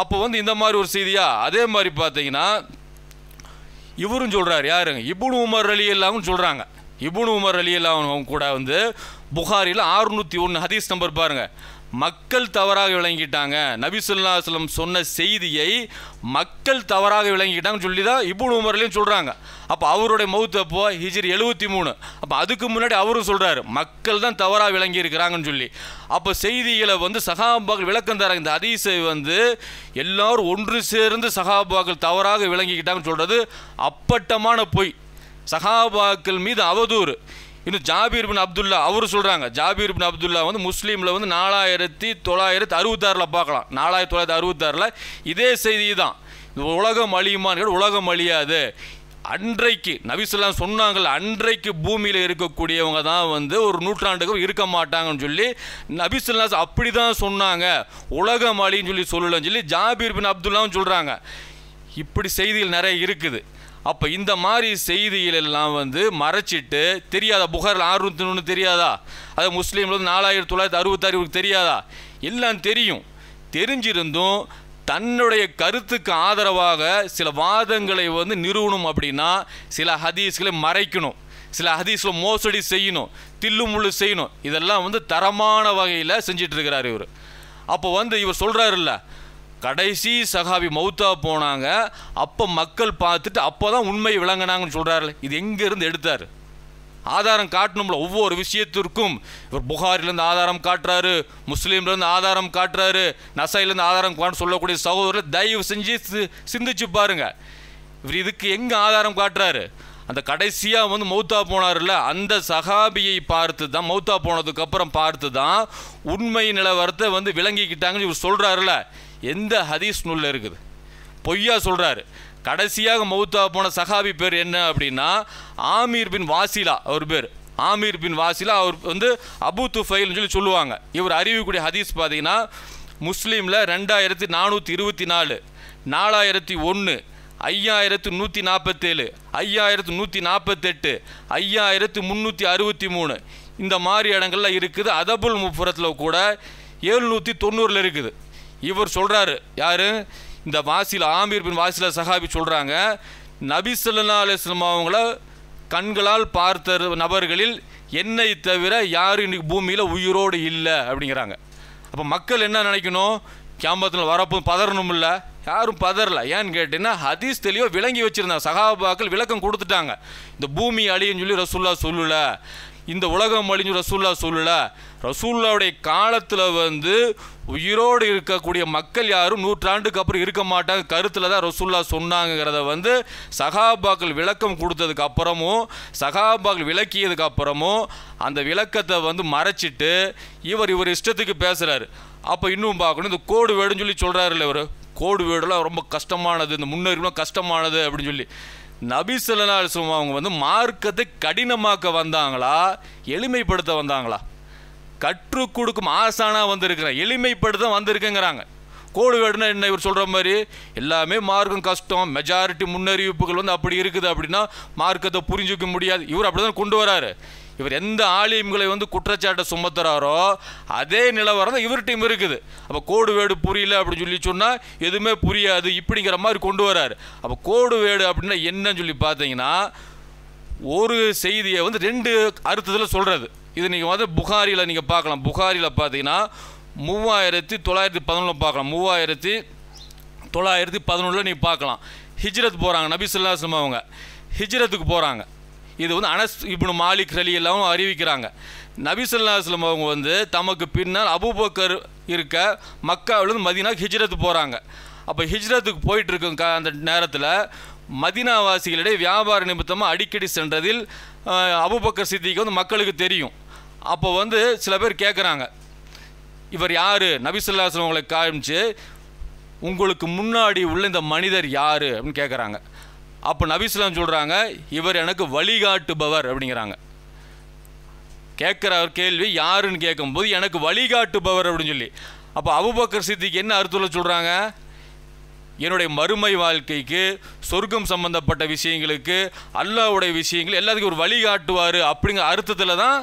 அப்போ வந்து இந்த மாதிரி ஒரு செய்தியா அதே மாதிரி பார்த்தீங்கன்னா இவரும் சொல்கிறார் யாருங்க இபுனு உமர் அலி இல்லாமல் சொல்கிறாங்க இபுனு உமர் அலி இல்லாமல் கூட வந்து புகாரியில் அறுநூற்றி ஒன்று ஹதீஸ் நம்பர் பாருங்கள் மக்கள் தவறாக விளங்கிட்டாங்க நபிசுல்லாஸ்லம் சொன்ன செய்தியை மக்கள் தவறாக விளங்கிட்டாங்கன்னு சொல்லி தான் இப்போ உமர்லேயும் சொல்கிறாங்க அப்போ அவருடைய மௌத்த அப்போ ஹிஜிரி எழுபத்தி மூணு அப்போ அதுக்கு முன்னாடி அவரும் சொல்கிறாரு மக்கள் தான் தவறாக விளங்கியிருக்கிறாங்கன்னு சொல்லி அப்போ செய்திகளை வந்து சகாபாக்கள் விளக்கம் தராங்க இந்த அதிசை வந்து எல்லோரும் ஒன்று சேர்ந்து சகாபாக்கள் தவறாக விளங்கிக்கிட்டாங்கன்னு சொல்கிறது அப்பட்டமான பொய் சகாபாக்கள் மீது அவதூறு இன்னும் ஜாபீர் பின் அப்துல்லா அவர் சொல்கிறாங்க ஜாபீர் பின் அப்துல்லா வந்து முஸ்லீமில் வந்து நாலாயிரத்தி தொள்ளாயிரத்தி அறுபத்தாறில் பார்க்கலாம் நாலாயிரத்தி தொள்ளாயிரத்தி அறுபத்தாறில் இதே செய்தி தான் உலகம் அழியுமான்னு உலகம் அழியாது அன்றைக்கு நபிசுல்லாம் சொன்னாங்கள அன்றைக்கு பூமியில் இருக்கக்கூடியவங்க தான் வந்து ஒரு நூற்றாண்டுக்கு இருக்க மாட்டாங்கன்னு சொல்லி நபிசுல்லா அப்படி தான் சொன்னாங்க உலகம் அழின்னு சொல்லி சொல்லலன்னு சொல்லி ஜாபீர் பின் அப்துல்லாவும் சொல்கிறாங்க இப்படி செய்திகள் நிறைய இருக்குது அப்போ இந்த மாதிரி செய்திகளெல்லாம் வந்து மறைச்சிட்டு தெரியாதா புகாரில் ஆறுநூற்றி ஒன்று தெரியாதா அது முஸ்லீமில் வந்து நாலாயிரத்தி தொள்ளாயிரத்தி அறுபத்தாறுக்கு தெரியாதா எல்லாம் தெரியும் தெரிஞ்சிருந்தும் தன்னுடைய கருத்துக்கு ஆதரவாக சில வாதங்களை வந்து நிறுவனம் அப்படின்னா சில ஹதீஸ்களை மறைக்கணும் சில ஹதீஸில் மோசடி செய்யணும் தில்லுமுள்ளு செய்யணும் இதெல்லாம் வந்து தரமான வகையில் செஞ்சிட்ருக்கிறார் இவர் அப்போ வந்து இவர் சொல்கிறாருல்ல கடைசி சகாபி மௌத்தா போனாங்க அப்போ மக்கள் பார்த்துட்டு அப்போ தான் உண்மை விளங்கினாங்கன்னு சொல்கிறாரு இது எங்கேருந்து எடுத்தார் ஆதாரம் காட்டணும்ல ஒவ்வொரு விஷயத்திற்கும் இவர் புகாரிலேருந்து ஆதாரம் காட்டுறாரு முஸ்லீம்லேருந்து ஆதாரம் காட்டுறாரு நசையிலேருந்து ஆதாரம் சொல்லக்கூடிய சகோதரர் தயவு செஞ்சு சிந்திச்சு பாருங்க இவர் இதுக்கு எங்கே ஆதாரம் காட்டுறாரு அந்த கடைசியாக வந்து மௌத்தா போனார்ல அந்த சகாபியை பார்த்து தான் மௌத்தா போனதுக்கப்புறம் பார்த்து தான் உண்மை நிலவரத்தை வந்து விளங்கிக்கிட்டாங்கன்னு இவர் சொல்கிறாருல எந்த ஹதீஸ் நூலில் இருக்குது பொய்யா சொல்கிறாரு கடைசியாக மௌத்தா போன சஹாபி பேர் என்ன அப்படின்னா ஆமீர் பின் வாசிலா அவர் பேர் ஆமீர் பின் வாசிலா அவர் வந்து அபு துஃபைல்னு சொல்லி சொல்லுவாங்க இவர் அறிவிக்கூடிய ஹதீஸ் பார்த்தீங்கன்னா முஸ்லீமில் ரெண்டாயிரத்தி நானூற்றி இருபத்தி நாலு நாலாயிரத்தி ஒன்று ஐயாயிரத்து நூற்றி நாற்பத்தேழு ஐயாயிரத்து நூற்றி நாற்பத்தெட்டு ஐயாயிரத்து முந்நூற்றி அறுபத்தி மூணு இந்த மாதிரி இடங்கள்லாம் இருக்குது அதபுல் முப்புரத்தில் கூட ஏழுநூற்றி தொண்ணூறில் இருக்குது இவர் சொல்கிறாரு யார் இந்த வாசியில் ஆமீர் பின் வாசியில் சஹாபி சொல்கிறாங்க நபி சொல்லா அவங்கள கண்களால் பார்த்த நபர்களில் என்னை தவிர யாரும் இன்றைக்கி பூமியில் உயிரோடு இல்லை அப்படிங்கிறாங்க அப்போ மக்கள் என்ன நினைக்கணும் கேம்பத்தில் வரப்போ பதறணும் இல்லை யாரும் பதறல ஏன்னு கேட்டிங்கன்னா ஹதீஸ் தெளிவாக விளங்கி வச்சுருந்தாங்க சகாபாக்கள் விளக்கம் கொடுத்துட்டாங்க இந்த பூமி அழியுன்னு சொல்லி ரசுல்லா சொல்லலை இந்த உலகம் அழிஞ்சு ரசூல்லா சொல்லல ரசூல்லாவுடைய காலத்தில் வந்து உயிரோடு இருக்கக்கூடிய மக்கள் யாரும் நூற்றாண்டுக்கு அப்புறம் இருக்க மாட்டாங்க கருத்தில் தான் ரசூல்லா சொன்னாங்கிறத வந்து சகாபாக்கள் விளக்கம் கொடுத்ததுக்கு அப்புறமும் சகாபாக்கள் விளக்கியதுக்கு அப்புறமும் அந்த விளக்கத்தை வந்து மறைச்சிட்டு இவர் இவர் இஷ்டத்துக்கு பேசுகிறாரு அப்போ இன்னும் பார்க்கணும் இந்த கோடு வேடுன்னு சொல்லி சொல்கிறாருல்ல இவர் கோடு வேடுலாம் ரொம்ப கஷ்டமானது இந்த முன்னேறிலாம் கஷ்டமானது அப்படின்னு சொல்லி நபிசல்லும் அவங்க வந்து மார்க்கத்தை கடினமாக்க வந்தாங்களா எளிமைப்படுத்த வந்தாங்களா கற்றுக் கொடுக்கும் ஆசானாக வந்திருக்கிறேன் எளிமைப்படுத்த வந்திருக்குங்கிறாங்க கோடு வேடுனா என்ன இவர் சொல்கிற மாதிரி எல்லாமே மார்க்கம் கஷ்டம் மெஜாரிட்டி முன்னறிவிப்புகள் வந்து அப்படி இருக்குது அப்படின்னா மார்க்கத்தை புரிஞ்சிக்க முடியாது இவர் அப்படி தான் கொண்டு வராரு இவர் எந்த ஆலிம்களை வந்து குற்றச்சாட்டை சுமத்துறாரோ அதே நிலவரம் தான் இவர் டீம் இருக்குது அப்போ கோடு வேடு புரியல அப்படின்னு சொல்லி சொன்னால் எதுவுமே புரியாது இப்படிங்கிற மாதிரி கொண்டு வராரு அப்போ கோடு வேடு அப்படின்னா என்னன்னு சொல்லி பார்த்தீங்கன்னா ஒரு செய்தியை வந்து ரெண்டு அர்த்தத்தில் சொல்கிறது இது நீங்கள் வந்து புகாரியில் நீங்கள் பார்க்கலாம் புகாரியில் பார்த்தீங்கன்னா மூவாயிரத்தி தொள்ளாயிரத்தி பதினொன்று பார்க்கலாம் மூவாயிரத்தி தொள்ளாயிரத்தி பதினொன்றில் நீங்கள் பார்க்கலாம் ஹிஜ்ரத் போகிறாங்க நபி சொல்லாஸ்லம் அவங்க ஹிஜ்ரத்துக்கு போகிறாங்க இது வந்து அனஸ் இப்படி மாலிக் அலி எல்லாம் அறிவிக்கிறாங்க நபிசல்லாஸ்லம் அவங்க வந்து தமக்கு பின்னால் அபுபக்கர் இருக்க மக்காவிலிருந்து மதினா ஹிஜ்ரத்து போகிறாங்க அப்போ ஹிஜ்ரத்துக்கு போயிட்டுருக்கும் க அந்த நேரத்தில் மதினாவாசிகளிடையே வியாபார நிமித்தமாக அடிக்கடி சென்றதில் அபுபக்கர் சித்திக்கு வந்து மக்களுக்கு தெரியும் அப்போ வந்து சில பேர் கேட்குறாங்க இவர் யார் நபிசுல்லாஸ்லம் அவங்களை காமிச்சு உங்களுக்கு முன்னாடி உள்ள இந்த மனிதர் யார் அப்படின்னு கேட்குறாங்க அப்போ நபிஸ்லாம் சொல்கிறாங்க இவர் எனக்கு வழிகாட்டுபவர் அப்படிங்கிறாங்க கேட்குற கேள்வி யாருன்னு கேட்கும்போது எனக்கு வழிகாட்டுபவர் அப்படின்னு சொல்லி அப்போ அவுபக்கர் சித்திக்கு என்ன அர்த்தத்தில் சொல்கிறாங்க என்னுடைய மறுமை வாழ்க்கைக்கு சொர்க்கம் சம்பந்தப்பட்ட விஷயங்களுக்கு அல்லாவுடைய விஷயங்கள் எல்லாத்துக்கும் ஒரு வழிகாட்டுவார் அப்படிங்கிற அர்த்தத்தில் தான்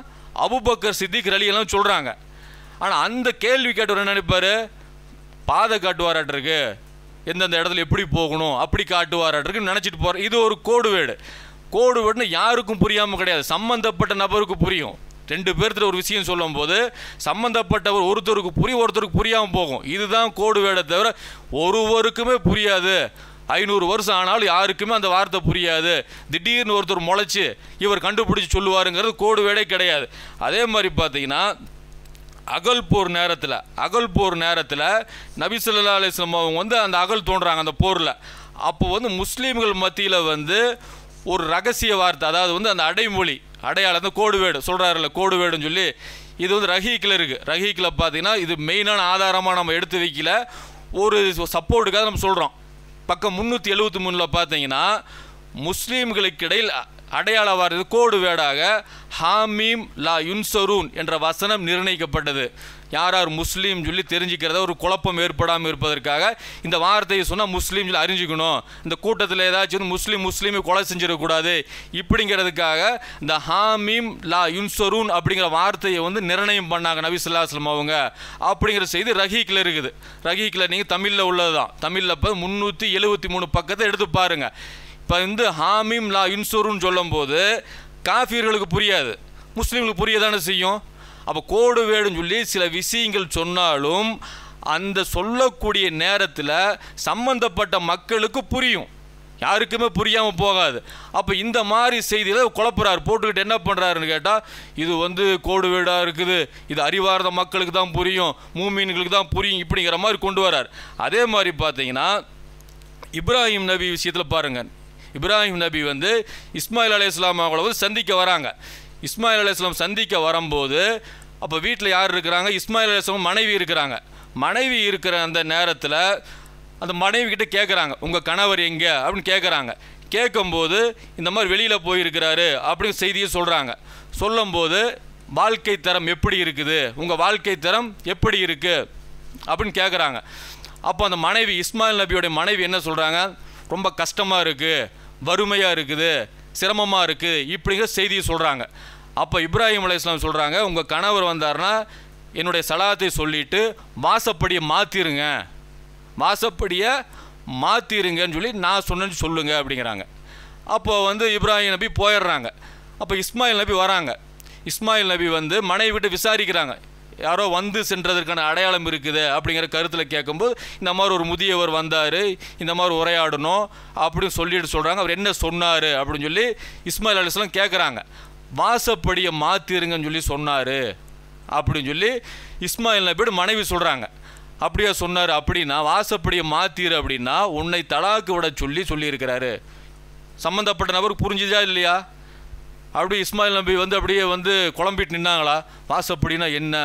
அபுபக்கர் சித்திக் ரலியெல்லாம் சொல்கிறாங்க ஆனால் அந்த கேள்வி கேட்டவர் என்ன நினைப்பார் பாதை காட்டுவாராட்டிருக்கு எந்தெந்த இடத்துல எப்படி போகணும் அப்படி காட்டுவார்ட்டுருக்கு நினச்சிட்டு போகிற இது ஒரு கோடு வேடு கோடு வேடுன்னு யாருக்கும் புரியாமல் கிடையாது சம்மந்தப்பட்ட நபருக்கு புரியும் ரெண்டு பேர்த்துல ஒரு விஷயம் சொல்லும் போது சம்மந்தப்பட்டவர் ஒருத்தருக்கு புரியும் ஒருத்தருக்கு புரியாமல் போகும் இதுதான் கோடு வேடை தவிர ஒருவருக்குமே புரியாது ஐநூறு வருஷம் ஆனாலும் யாருக்குமே அந்த வார்த்தை புரியாது திடீர்னு ஒருத்தர் முளைச்சி இவர் கண்டுபிடிச்சி சொல்லுவாருங்கிறது கோடு வேடே கிடையாது அதே மாதிரி பார்த்தீங்கன்னா அகல் போர் நேரத்தில் அகல் போர் நேரத்தில் நபிசல்லா அலிஸ்லம் அவங்க வந்து அந்த அகல் தோன்றாங்க அந்த போரில் அப்போ வந்து முஸ்லீம்கள் மத்தியில் வந்து ஒரு ரகசிய வார்த்தை அதாவது வந்து அந்த அடைமொழி அடையாளம் வந்து கோடுவேடு சொல்கிறாருல்ல கோடுவேடுன்னு சொல்லி இது வந்து ரஹீக்கில் இருக்குது ரஹீக்கில் பார்த்தீங்கன்னா இது மெயினான ஆதாரமாக நம்ம எடுத்து வைக்கல ஒரு சப்போர்ட்டுக்காக நம்ம சொல்கிறோம் பக்கம் முந்நூற்றி எழுபத்தி மூணில் பார்த்தீங்கன்னா முஸ்லீம்களுக்கு இடையில் அடையாள வாரது கோடு வேடாக ஹாமீம் லா யுன்சரூன் என்ற வசனம் நிர்ணயிக்கப்பட்டது யார் யார் முஸ்லீம் சொல்லி தெரிஞ்சுக்கிறத ஒரு குழப்பம் ஏற்படாமல் இருப்பதற்காக இந்த வார்த்தையை சொன்னால் முஸ்லீம் சொல்லி அறிஞ்சிக்கணும் இந்த கூட்டத்தில் ஏதாச்சும் முஸ்லீம் முஸ்லீமை கொலை செஞ்சிடக்கூடாது இப்படிங்கிறதுக்காக இந்த ஹாமீம் லா யுன்சரூன் அப்படிங்கிற வார்த்தையை வந்து நிர்ணயம் பண்ணாங்க நபிசுல்லாஸ்லம் அவங்க அப்படிங்கிற செய்தி ரஹீக்கில் இருக்குது ரஹீக்கில் நீங்கள் தமிழில் உள்ளது தான் தமிழில் இப்போ முந்நூற்றி எழுபத்தி மூணு பக்கத்தை எடுத்து பாருங்கள் இப்போ வந்து ஹாமிம் லா இன்சூருன்னு சொல்லும்போது காஃபியர்களுக்கு புரியாது முஸ்லீம்களுக்கு புரிய தானே செய்யும் அப்போ கோடு வேடுன்னு சொல்லி சில விஷயங்கள் சொன்னாலும் அந்த சொல்லக்கூடிய நேரத்தில் சம்பந்தப்பட்ட மக்களுக்கு புரியும் யாருக்குமே புரியாமல் போகாது அப்போ இந்த மாதிரி செய்தியில் குழப்புறாரு போட்டுக்கிட்டு என்ன பண்ணுறாருன்னு கேட்டால் இது வந்து கோடு வீடாக இருக்குது இது அறிவார்ந்த மக்களுக்கு தான் புரியும் மூமீன்களுக்கு தான் புரியும் இப்படிங்கிற மாதிரி கொண்டு வரார் அதே மாதிரி பார்த்தீங்கன்னா இப்ராஹிம் நபி விஷயத்தில் பாருங்கள் இப்ராஹிம் நபி வந்து இஸ்மாயில் அலி இஸ்லாம் அவங்கள வந்து சந்திக்க வராங்க இஸ்மாயில் அலி இஸ்லாம் சந்திக்க வரும்போது அப்போ வீட்டில் யார் இருக்கிறாங்க இஸ்மாயில் அலி இஸ்லாம் மனைவி இருக்கிறாங்க மனைவி இருக்கிற அந்த நேரத்தில் அந்த மனைவி கிட்டே கேட்குறாங்க உங்கள் கணவர் எங்கே அப்படின்னு கேட்குறாங்க கேட்கும்போது இந்த மாதிரி வெளியில் போயிருக்கிறாரு அப்படின்னு செய்தியை சொல்கிறாங்க சொல்லும்போது வாழ்க்கை தரம் எப்படி இருக்குது உங்கள் வாழ்க்கை தரம் எப்படி இருக்குது அப்படின்னு கேட்குறாங்க அப்போ அந்த மனைவி இஸ்மாயில் நபியோடைய மனைவி என்ன சொல்கிறாங்க ரொம்ப கஷ்டமாக இருக்குது வறுமையாக இருக்குது சிரமமாக இருக்குது இப்படிங்கிற செய்தியை சொல்கிறாங்க அப்போ இப்ராஹிம் அலி இஸ்லாம் சொல்கிறாங்க உங்கள் கணவர் வந்தார்னா என்னுடைய சலாத்தை சொல்லிவிட்டு வாசப்படியை மாற்றிருங்க வாசப்படியை மாற்றிருங்கன்னு சொல்லி நான் சொன்னேன்னு சொல்லுங்க அப்படிங்கிறாங்க அப்போது வந்து இப்ராஹிம் நபி போயிடுறாங்க அப்போ இஸ்மாயில் நபி வராங்க இஸ்மாயில் நபி வந்து மனைவி விட்டு விசாரிக்கிறாங்க யாரோ வந்து சென்றதற்கான அடையாளம் இருக்குது அப்படிங்கிற கருத்தில் கேட்கும்போது இந்த மாதிரி ஒரு முதியவர் வந்தார் இந்த மாதிரி உரையாடணும் அப்படின்னு சொல்லிட்டு சொல்கிறாங்க அவர் என்ன சொன்னார் அப்படின்னு சொல்லி இஸ்மாயில் அலிஸ்லாம் கேட்குறாங்க வாசப்படியை மாற்றிருங்கன்னு சொல்லி சொன்னார் அப்படின்னு சொல்லி இஸ்மாயில் நபியோட மனைவி சொல்கிறாங்க அப்படியா சொன்னார் அப்படின்னா வாசப்படியை மாற்றிரு அப்படின்னா உன்னை தலாக்கு விட சொல்லி சொல்லியிருக்கிறாரு சம்மந்தப்பட்ட நபர் புரிஞ்சுதா இல்லையா அப்படி இஸ்மாயில் நபி வந்து அப்படியே வந்து குழம்பிட்டு நின்னாங்களா வாசப்படினா என்ன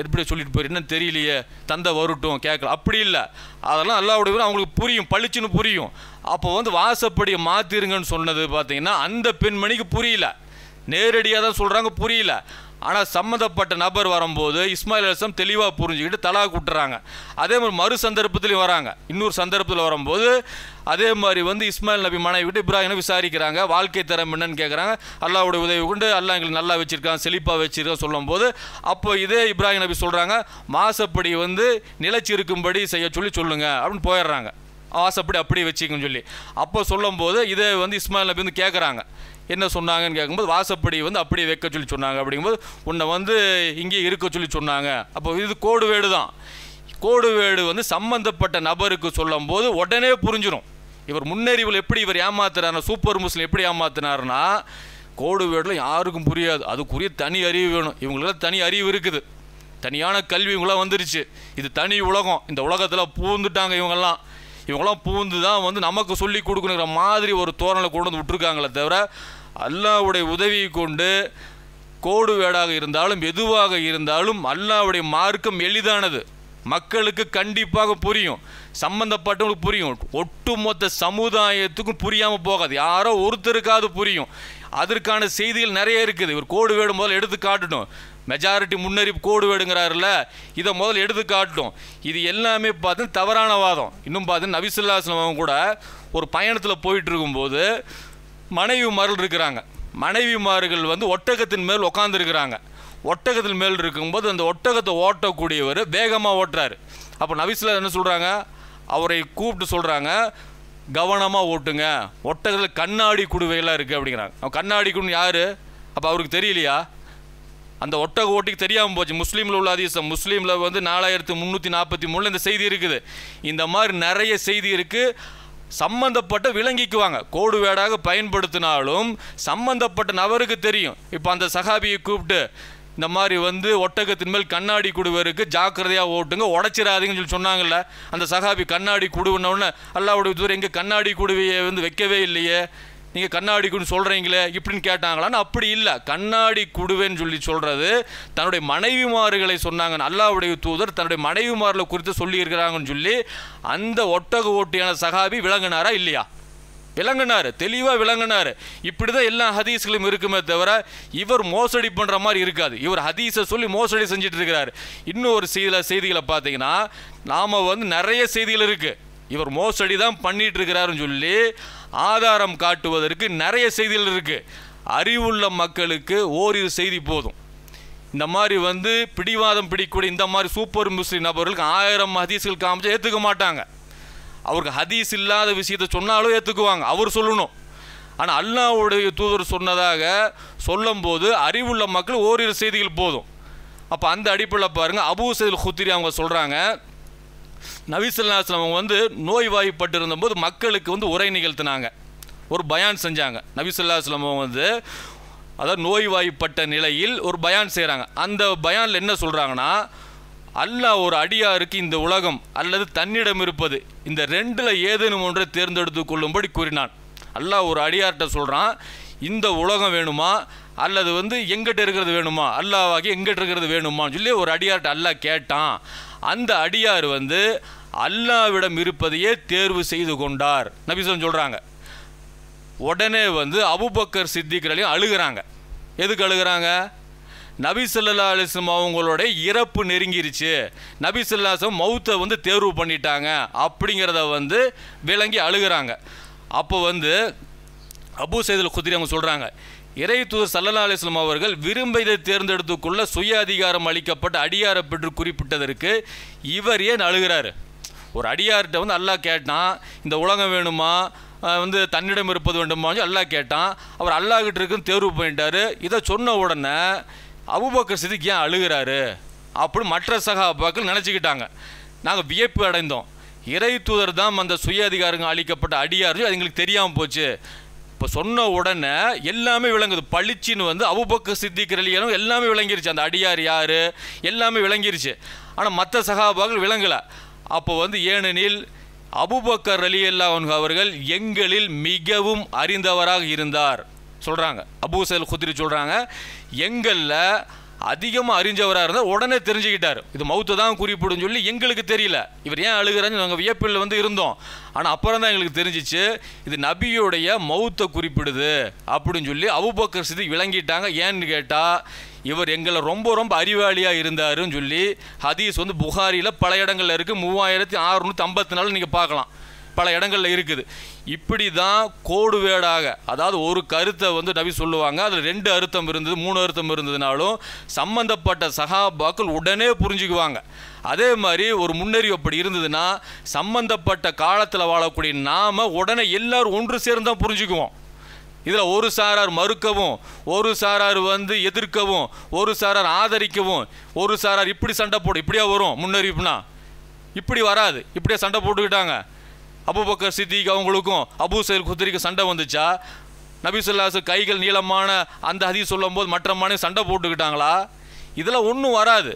எப்படி சொல்லிட்டு போயிரு என்ன தெரியலையே தந்தை வரட்டும் கேட்கல அப்படி இல்லை அதெல்லாம் எல்லா அல்லாவுடைய அவங்களுக்கு புரியும் பளிச்சுன்னு புரியும் அப்போ வந்து வாசப்படியை மாற்றிருங்கன்னு சொன்னது பார்த்தீங்கன்னா அந்த பெண்மணிக்கு புரியல நேரடியாக தான் சொல்கிறாங்க புரியல ஆனால் சம்மந்தப்பட்ட நபர் வரும்போது இஸ்மாயில் அலிஸ்லாம் தெளிவாக புரிஞ்சுக்கிட்டு தலா கூட்டுறாங்க அதே மாதிரி மறு சந்தர்ப்பத்துலேயும் வராங்க இன்னொரு சந்தர்ப்பத்தில் வரும்போது அதே மாதிரி வந்து இஸ்மாயில் நபி மனைவி விட்டு இப்ராஹிம் விசாரிக்கிறாங்க வாழ்க்கை தரம் என்னன்னு கேட்குறாங்க அல்லாவுடைய உதவி கொண்டு அல்லா எங்களுக்கு நல்லா வச்சுருக்கான் செழிப்பாக வச்சுருக்கான் சொல்லும்போது அப்போ இதே இப்ராஹிம் நபி சொல்கிறாங்க மாசப்படி வந்து நிலச்சி இருக்கும்படி செய்ய சொல்லி சொல்லுங்கள் அப்படின்னு போயிடுறாங்க ஆசைப்படி அப்படியே வச்சுக்கன்னு சொல்லி அப்போ சொல்லும்போது இதே வந்து இஸ்மாயில் நபி வந்து கேட்குறாங்க என்ன சொன்னாங்கன்னு கேட்கும்போது வாசப்படி வந்து அப்படியே வைக்க சொல்லி சொன்னாங்க அப்படிங்கும்போது உன்னை வந்து இங்கேயே இருக்க சொல்லி சொன்னாங்க அப்போ இது கோடு வேடு தான் கோடு வேடு வந்து சம்மந்தப்பட்ட நபருக்கு சொல்லும் போது உடனே புரிஞ்சிடும் இவர் முன்னறிவில் எப்படி இவர் ஏமாத்துறாரு சூப்பர் முஸ்லீம் எப்படி ஏமாத்தினார்னா கோடு வேடில் யாருக்கும் புரியாது அதுக்குரிய தனி அறிவு வேணும் இவங்களுக்கெல்லாம் தனி அறிவு இருக்குது தனியான கல்வி இவங்களாம் வந்துருச்சு இது தனி உலகம் இந்த உலகத்தில் பூந்துட்டாங்க இவங்கெல்லாம் இவங்களாம் பூந்து தான் வந்து நமக்கு சொல்லி கொடுக்கணுங்கிற மாதிரி ஒரு தோரணை கொண்டு வந்து விட்டுருக்காங்களே தவிர அல்லாவுடைய உதவியை கொண்டு கோடு வேடாக இருந்தாலும் எதுவாக இருந்தாலும் அல்லாவுடைய மார்க்கம் எளிதானது மக்களுக்கு கண்டிப்பாக புரியும் சம்மந்தப்பட்டவங்களுக்கு புரியும் ஒட்டுமொத்த சமுதாயத்துக்கும் புரியாமல் போகாது யாரோ ஒருத்தருக்காவது புரியும் அதற்கான செய்திகள் நிறைய இருக்குது இவர் கோடு வேடும் முதல்ல எடுத்து காட்டணும் மெஜாரிட்டி முன்னறிவு கோடு வேடுங்கிறாருல்ல இதை முதல்ல எடுத்து காட்டும் இது எல்லாமே பார்த்து தவறான வாதம் இன்னும் பார்த்து நபிசுல்லாஸ்லம் கூட ஒரு பயணத்தில் போயிட்டு இருக்கும்போது மனைவிமார்கள் இருக்கிறாங்க மனைவிமார்கள் வந்து ஒட்டகத்தின் மேல் உட்காந்துருக்கிறாங்க ஒட்டகத்தின் மேல் இருக்கும்போது அந்த ஒட்டகத்தை ஓட்டக்கூடியவர் வேகமாக ஓட்டுறாரு அப்போ நபிசுல்லா என்ன சொல்கிறாங்க அவரை கூப்பிட்டு சொல்கிறாங்க கவனமாக ஓட்டுங்க ஒட்டகத்தில் கண்ணாடி குடுவையெல்லாம் இருக்குது அப்படிங்கிறாங்க அவன் கண்ணாடி குடுன்னு யார் அப்போ அவருக்கு தெரியலையா அந்த ஒட்டக ஓட்டிக்கு தெரியாமல் போச்சு முஸ்லீமில் உள்ள அதிசம் முஸ்லீமில் வந்து நாலாயிரத்து முந்நூற்றி நாற்பத்தி மூணில் இந்த செய்தி இருக்குது இந்த மாதிரி நிறைய செய்தி இருக்குது சம்பந்தப்பட்ட விளங்கிக்குவாங்க கோடு வேடாக பயன்படுத்தினாலும் சம்பந்தப்பட்ட நபருக்கு தெரியும் இப்போ அந்த சகாபியை கூப்பிட்டு இந்த மாதிரி வந்து ஒட்டகத்தின் மேல் கண்ணாடி குடுவருக்கு ஜாக்கிரதையாக ஓட்டுங்க உடச்சிடாதீங்கன்னு சொல்லி சொன்னாங்கல்ல அந்த சகாபி கண்ணாடி குடுவுனவுடனே அல்லாவுடைய தூரம் எங்கே கண்ணாடி குடுவையை வந்து வைக்கவே இல்லையே நீங்கள் கண்ணாடி குடு சொல்கிறீங்களே இப்படின்னு கேட்டாங்களான்னு அப்படி இல்லை கண்ணாடி குடுவேன்னு சொல்லி சொல்கிறது தன்னுடைய மனைவிமார்களை சொன்னாங்க அல்லாவுடைய தூதர் தன்னுடைய மனைவிமார்களை குறித்து சொல்லியிருக்கிறாங்கன்னு சொல்லி அந்த ஒட்டக ஓட்டியான சகாபி விளங்கினாரா இல்லையா விளங்கினார் தெளிவாக விளங்கினார் இப்படி தான் எல்லா ஹதீஸ்களும் இருக்குமே தவிர இவர் மோசடி பண்ணுற மாதிரி இருக்காது இவர் ஹதீஸை சொல்லி மோசடி செஞ்சுட்டு இருக்கிறார் இன்னும் ஒரு சில செய்திகளை பார்த்தீங்கன்னா நாம் வந்து நிறைய செய்திகள் இருக்குது இவர் மோசடி தான் பண்ணிகிட்டு இருக்கிறாருன்னு சொல்லி ஆதாரம் காட்டுவதற்கு நிறைய செய்திகள் இருக்குது அறிவுள்ள மக்களுக்கு ஓரிரு செய்தி போதும் இந்த மாதிரி வந்து பிடிவாதம் பிடிக்கூடிய இந்த மாதிரி சூப்பர் முஸ்லிம் நபர்களுக்கு ஆயிரம் ஹதீஸ்கள் காமிச்சு ஏற்றுக்க மாட்டாங்க அவருக்கு ஹதீஸ் இல்லாத விஷயத்த சொன்னாலும் ஏற்றுக்குவாங்க அவர் சொல்லணும் ஆனால் அல்லாவுடைய தூதர் சொன்னதாக சொல்லும்போது அறிவுள்ள மக்கள் ஓரிரு செய்திகள் போதும் அப்போ அந்த அடிப்படையில் பாருங்கள் அபு ஹுத்திரி அவங்க சொல்கிறாங்க அவங்க வந்து நோய்வாய்ப்பட்டு போது மக்களுக்கு வந்து உரை நிகழ்த்தினாங்க ஒரு பயான் செஞ்சாங்க அவங்க வந்து அதாவது நோய்வாய்ப்பட்ட நிலையில் ஒரு பயான் செய்கிறாங்க அந்த பயானில் என்ன சொல்கிறாங்கன்னா அல்லா ஒரு அடியாருக்கு இந்த உலகம் அல்லது தன்னிடம் இருப்பது இந்த ரெண்டில் ஏதேனும் ஒன்றை தேர்ந்தெடுத்து கொள்ளும்படி கூறினான் அல்லாஹ் ஒரு அடியார்கிட்ட சொல்கிறான் இந்த உலகம் வேணுமா அல்லது வந்து எங்கிட்ட இருக்கிறது வேணுமா அல்லாவாகி எங்கிட்ட இருக்கிறது வேணுமான்னு சொல்லி ஒரு அடியார்கிட்ட அல்லாஹ் கேட்டான் அந்த அடியார் வந்து அல்லாவிடம் இருப்பதையே தேர்வு செய்து கொண்டார் நபிசன் சொல்கிறாங்க உடனே வந்து அபுபக்கர் சித்திகளையும் அழுகிறாங்க எதுக்கு அழுகிறாங்க நபி சொல்லா அலிஸ்லம் அவங்களோட இறப்பு நெருங்கிருச்சு நபி சொல்லாசம் மௌத்தை வந்து தேர்வு பண்ணிட்டாங்க அப்படிங்கிறத வந்து விளங்கி அழுகிறாங்க அப்போ வந்து அபு சைதில் குதிரை அவங்க சொல்கிறாங்க இறை தூதர் சல்லல்லா அலிஸ்லாம் அவர்கள் விரும்பியதை இதை கொள்ள சுய அதிகாரம் அளிக்கப்பட்ட அடியாரை பெற்று குறிப்பிட்டதற்கு இவர் ஏன் அழுகிறார் ஒரு அடியார்கிட்ட வந்து அல்லா கேட்டான் இந்த உலகம் வேணுமா வந்து தன்னிடம் இருப்பது வேண்டுமா அல்லா கேட்டான் அவர் அல்லாஹ்கிட்ட இருக்குன்னு தேர்வு பண்ணிட்டார் இதை சொன்ன உடனே அபுபக்கர் சிதிக்கு ஏன் அழுகிறாரு அப்படி மற்ற சகாபாக்கள் நினச்சிக்கிட்டாங்க நாங்கள் வியப்பு அடைந்தோம் இறை தூதர் தான் அந்த சுய அதிகாரங்கள் அளிக்கப்பட்ட அடியார் அது எங்களுக்கு தெரியாமல் போச்சு அப்போ சொன்ன உடனே எல்லாமே விளங்குது பளிச்சின்னு வந்து அவுபக்கு சித்திக்கிறலியனும் எல்லாமே விளங்கிருச்சு அந்த அடியார் யார் எல்லாமே விளங்கிருச்சு ஆனால் மற்ற சகாபாக்கள் விளங்கலை அப்போ வந்து ஏனெனில் அபுபக்கர் அலி அல்லாஹ் அவர்கள் எங்களில் மிகவும் அறிந்தவராக இருந்தார் சொல்கிறாங்க அபூசல் குத்ரி சொல்கிறாங்க எங்களில் அதிகமாக அறிஞ்சவராக இருந்தால் உடனே தெரிஞ்சுக்கிட்டார் இது மவுத்தை தான் குறிப்பிடுன்னு சொல்லி எங்களுக்கு தெரியல இவர் ஏன் அழுகிறாங்க நாங்கள் வியப்பில் வந்து இருந்தோம் ஆனால் அப்புறம் தான் எங்களுக்கு தெரிஞ்சிச்சு இது நபியுடைய மவுத்தை குறிப்பிடுது அப்படின்னு சொல்லி அவுபக்கர் சிதி விளங்கிட்டாங்க ஏன்னு கேட்டால் இவர் எங்களை ரொம்ப ரொம்ப அறிவாளியாக இருந்தாருன்னு சொல்லி ஹதீஸ் வந்து புகாரியில் பல இடங்களில் இருக்குது மூவாயிரத்தி அறுநூற்றி ஐம்பத்தி நாலு நீங்கள் பார்க்கலாம் பல இடங்களில் இருக்குது இப்படி தான் கோடு வேடாக அதாவது ஒரு கருத்தை வந்து நபி சொல்லுவாங்க அதில் ரெண்டு அர்த்தம் இருந்தது மூணு அர்த்தம் இருந்ததுனாலும் சம்பந்தப்பட்ட சகாபாக்கள் உடனே புரிஞ்சுக்குவாங்க அதே மாதிரி ஒரு முன்னறிவு அப்படி இருந்ததுன்னா சம்பந்தப்பட்ட காலத்தில் வாழக்கூடிய நாம் உடனே எல்லோரும் ஒன்று தான் புரிஞ்சுக்குவோம் இதில் ஒரு சாரார் மறுக்கவும் ஒரு சாரார் வந்து எதிர்க்கவும் ஒரு சாரார் ஆதரிக்கவும் ஒரு சாரார் இப்படி சண்டை போடும் இப்படியா வரும் முன்னறிவுனா இப்படி வராது இப்படியே சண்டை போட்டுக்கிட்டாங்க அபுபக்கர் சித்திக்கு அவங்களுக்கும் அபு சைல் குதிரிக்கு சண்டை வந்துச்சா நபிசுல்லாசு கைகள் நீளமான அந்த ஹதி சொல்லும்போது மற்ற மானே சண்டை போட்டுக்கிட்டாங்களா இதெல்லாம் ஒன்றும் வராது